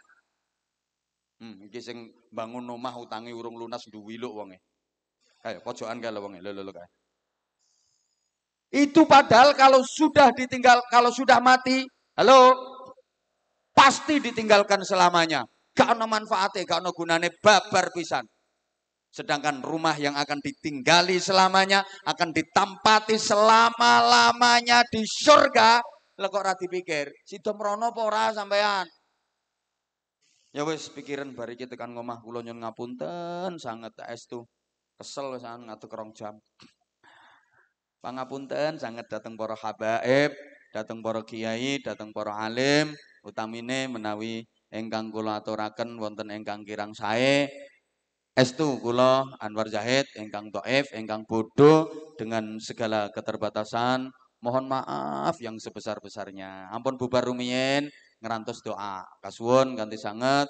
Hmm, ini sing bangun rumah utangi urung lunas duwi lho wonge. Kayak pojokan lo lho lo lo lo kayak. Itu padahal kalau sudah ditinggal, kalau sudah mati, halo, pasti ditinggalkan selamanya. Gak ada manfaatnya, gak ada gunanya, babar pisan. Sedangkan rumah yang akan ditinggali selamanya, akan ditampati selama-lamanya di surga, lah kok rati pikir, si Domrono pora sampean. Ya wes pikiran bari kita kan ngomah kulonyon ngapunten sangat es tuh. Kesel sangat ngatur kerong jam. Pangapunten sangat datang para habaib, datang para kiai, datang para alim, utamine menawi engkang kula aturaken wonten engkang kirang sae. Estu kula Anwar Zahid engkang dhaif, engkang bodoh dengan segala keterbatasan, mohon maaf yang sebesar-besarnya. Ampun bubar rumiyin ngerantos doa. Kasuwun ganti sangat.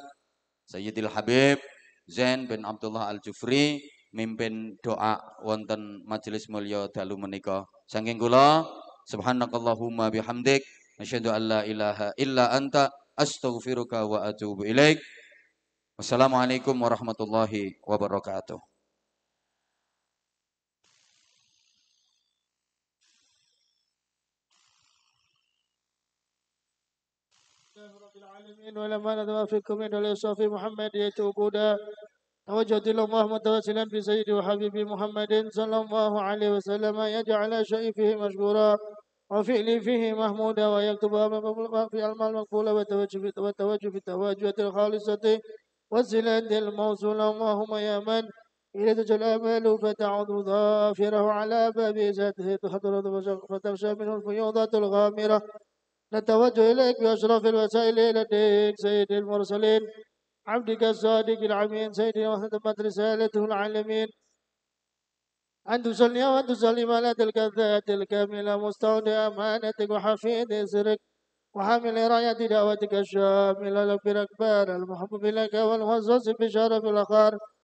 Sayyidil Habib Zain bin Abdullah Al-Jufri mimpin doa wonten majelis mulia dalu menika. Saking kula subhanakallahumma bihamdik asyhadu alla ilaha illa anta astaghfiruka wa atubu ilaik. Wassalamualaikum warahmatullahi wabarakatuh. محمد توجهت اللهم متوسلا بسيدي وحبيبي محمد صلى الله عليه وسلم يجعل شيء فيه مشكورا وفعلي فيه محمودا ويكتب في المال المقبولة وتوجه في التواجه الخالصة والصلة الموصول اللهم يا من إلى تجل الآمال فتعود ظافره على باب ذاته تحضر فتغشى منه الفيوضات الغامرة نتوجه إليك بأشرف الوسائل إلى سيد المرسلين عبدك الصادق العمين سيدنا وخدمة رسالته العالمين أن تصلي وأن تسلم على تلك الذات الكاملة مستودع أمانتك وحفيد سرك وحامل راية دعوتك الشاملة لك بركبان المحبوب لك والخصص بشرف الأخار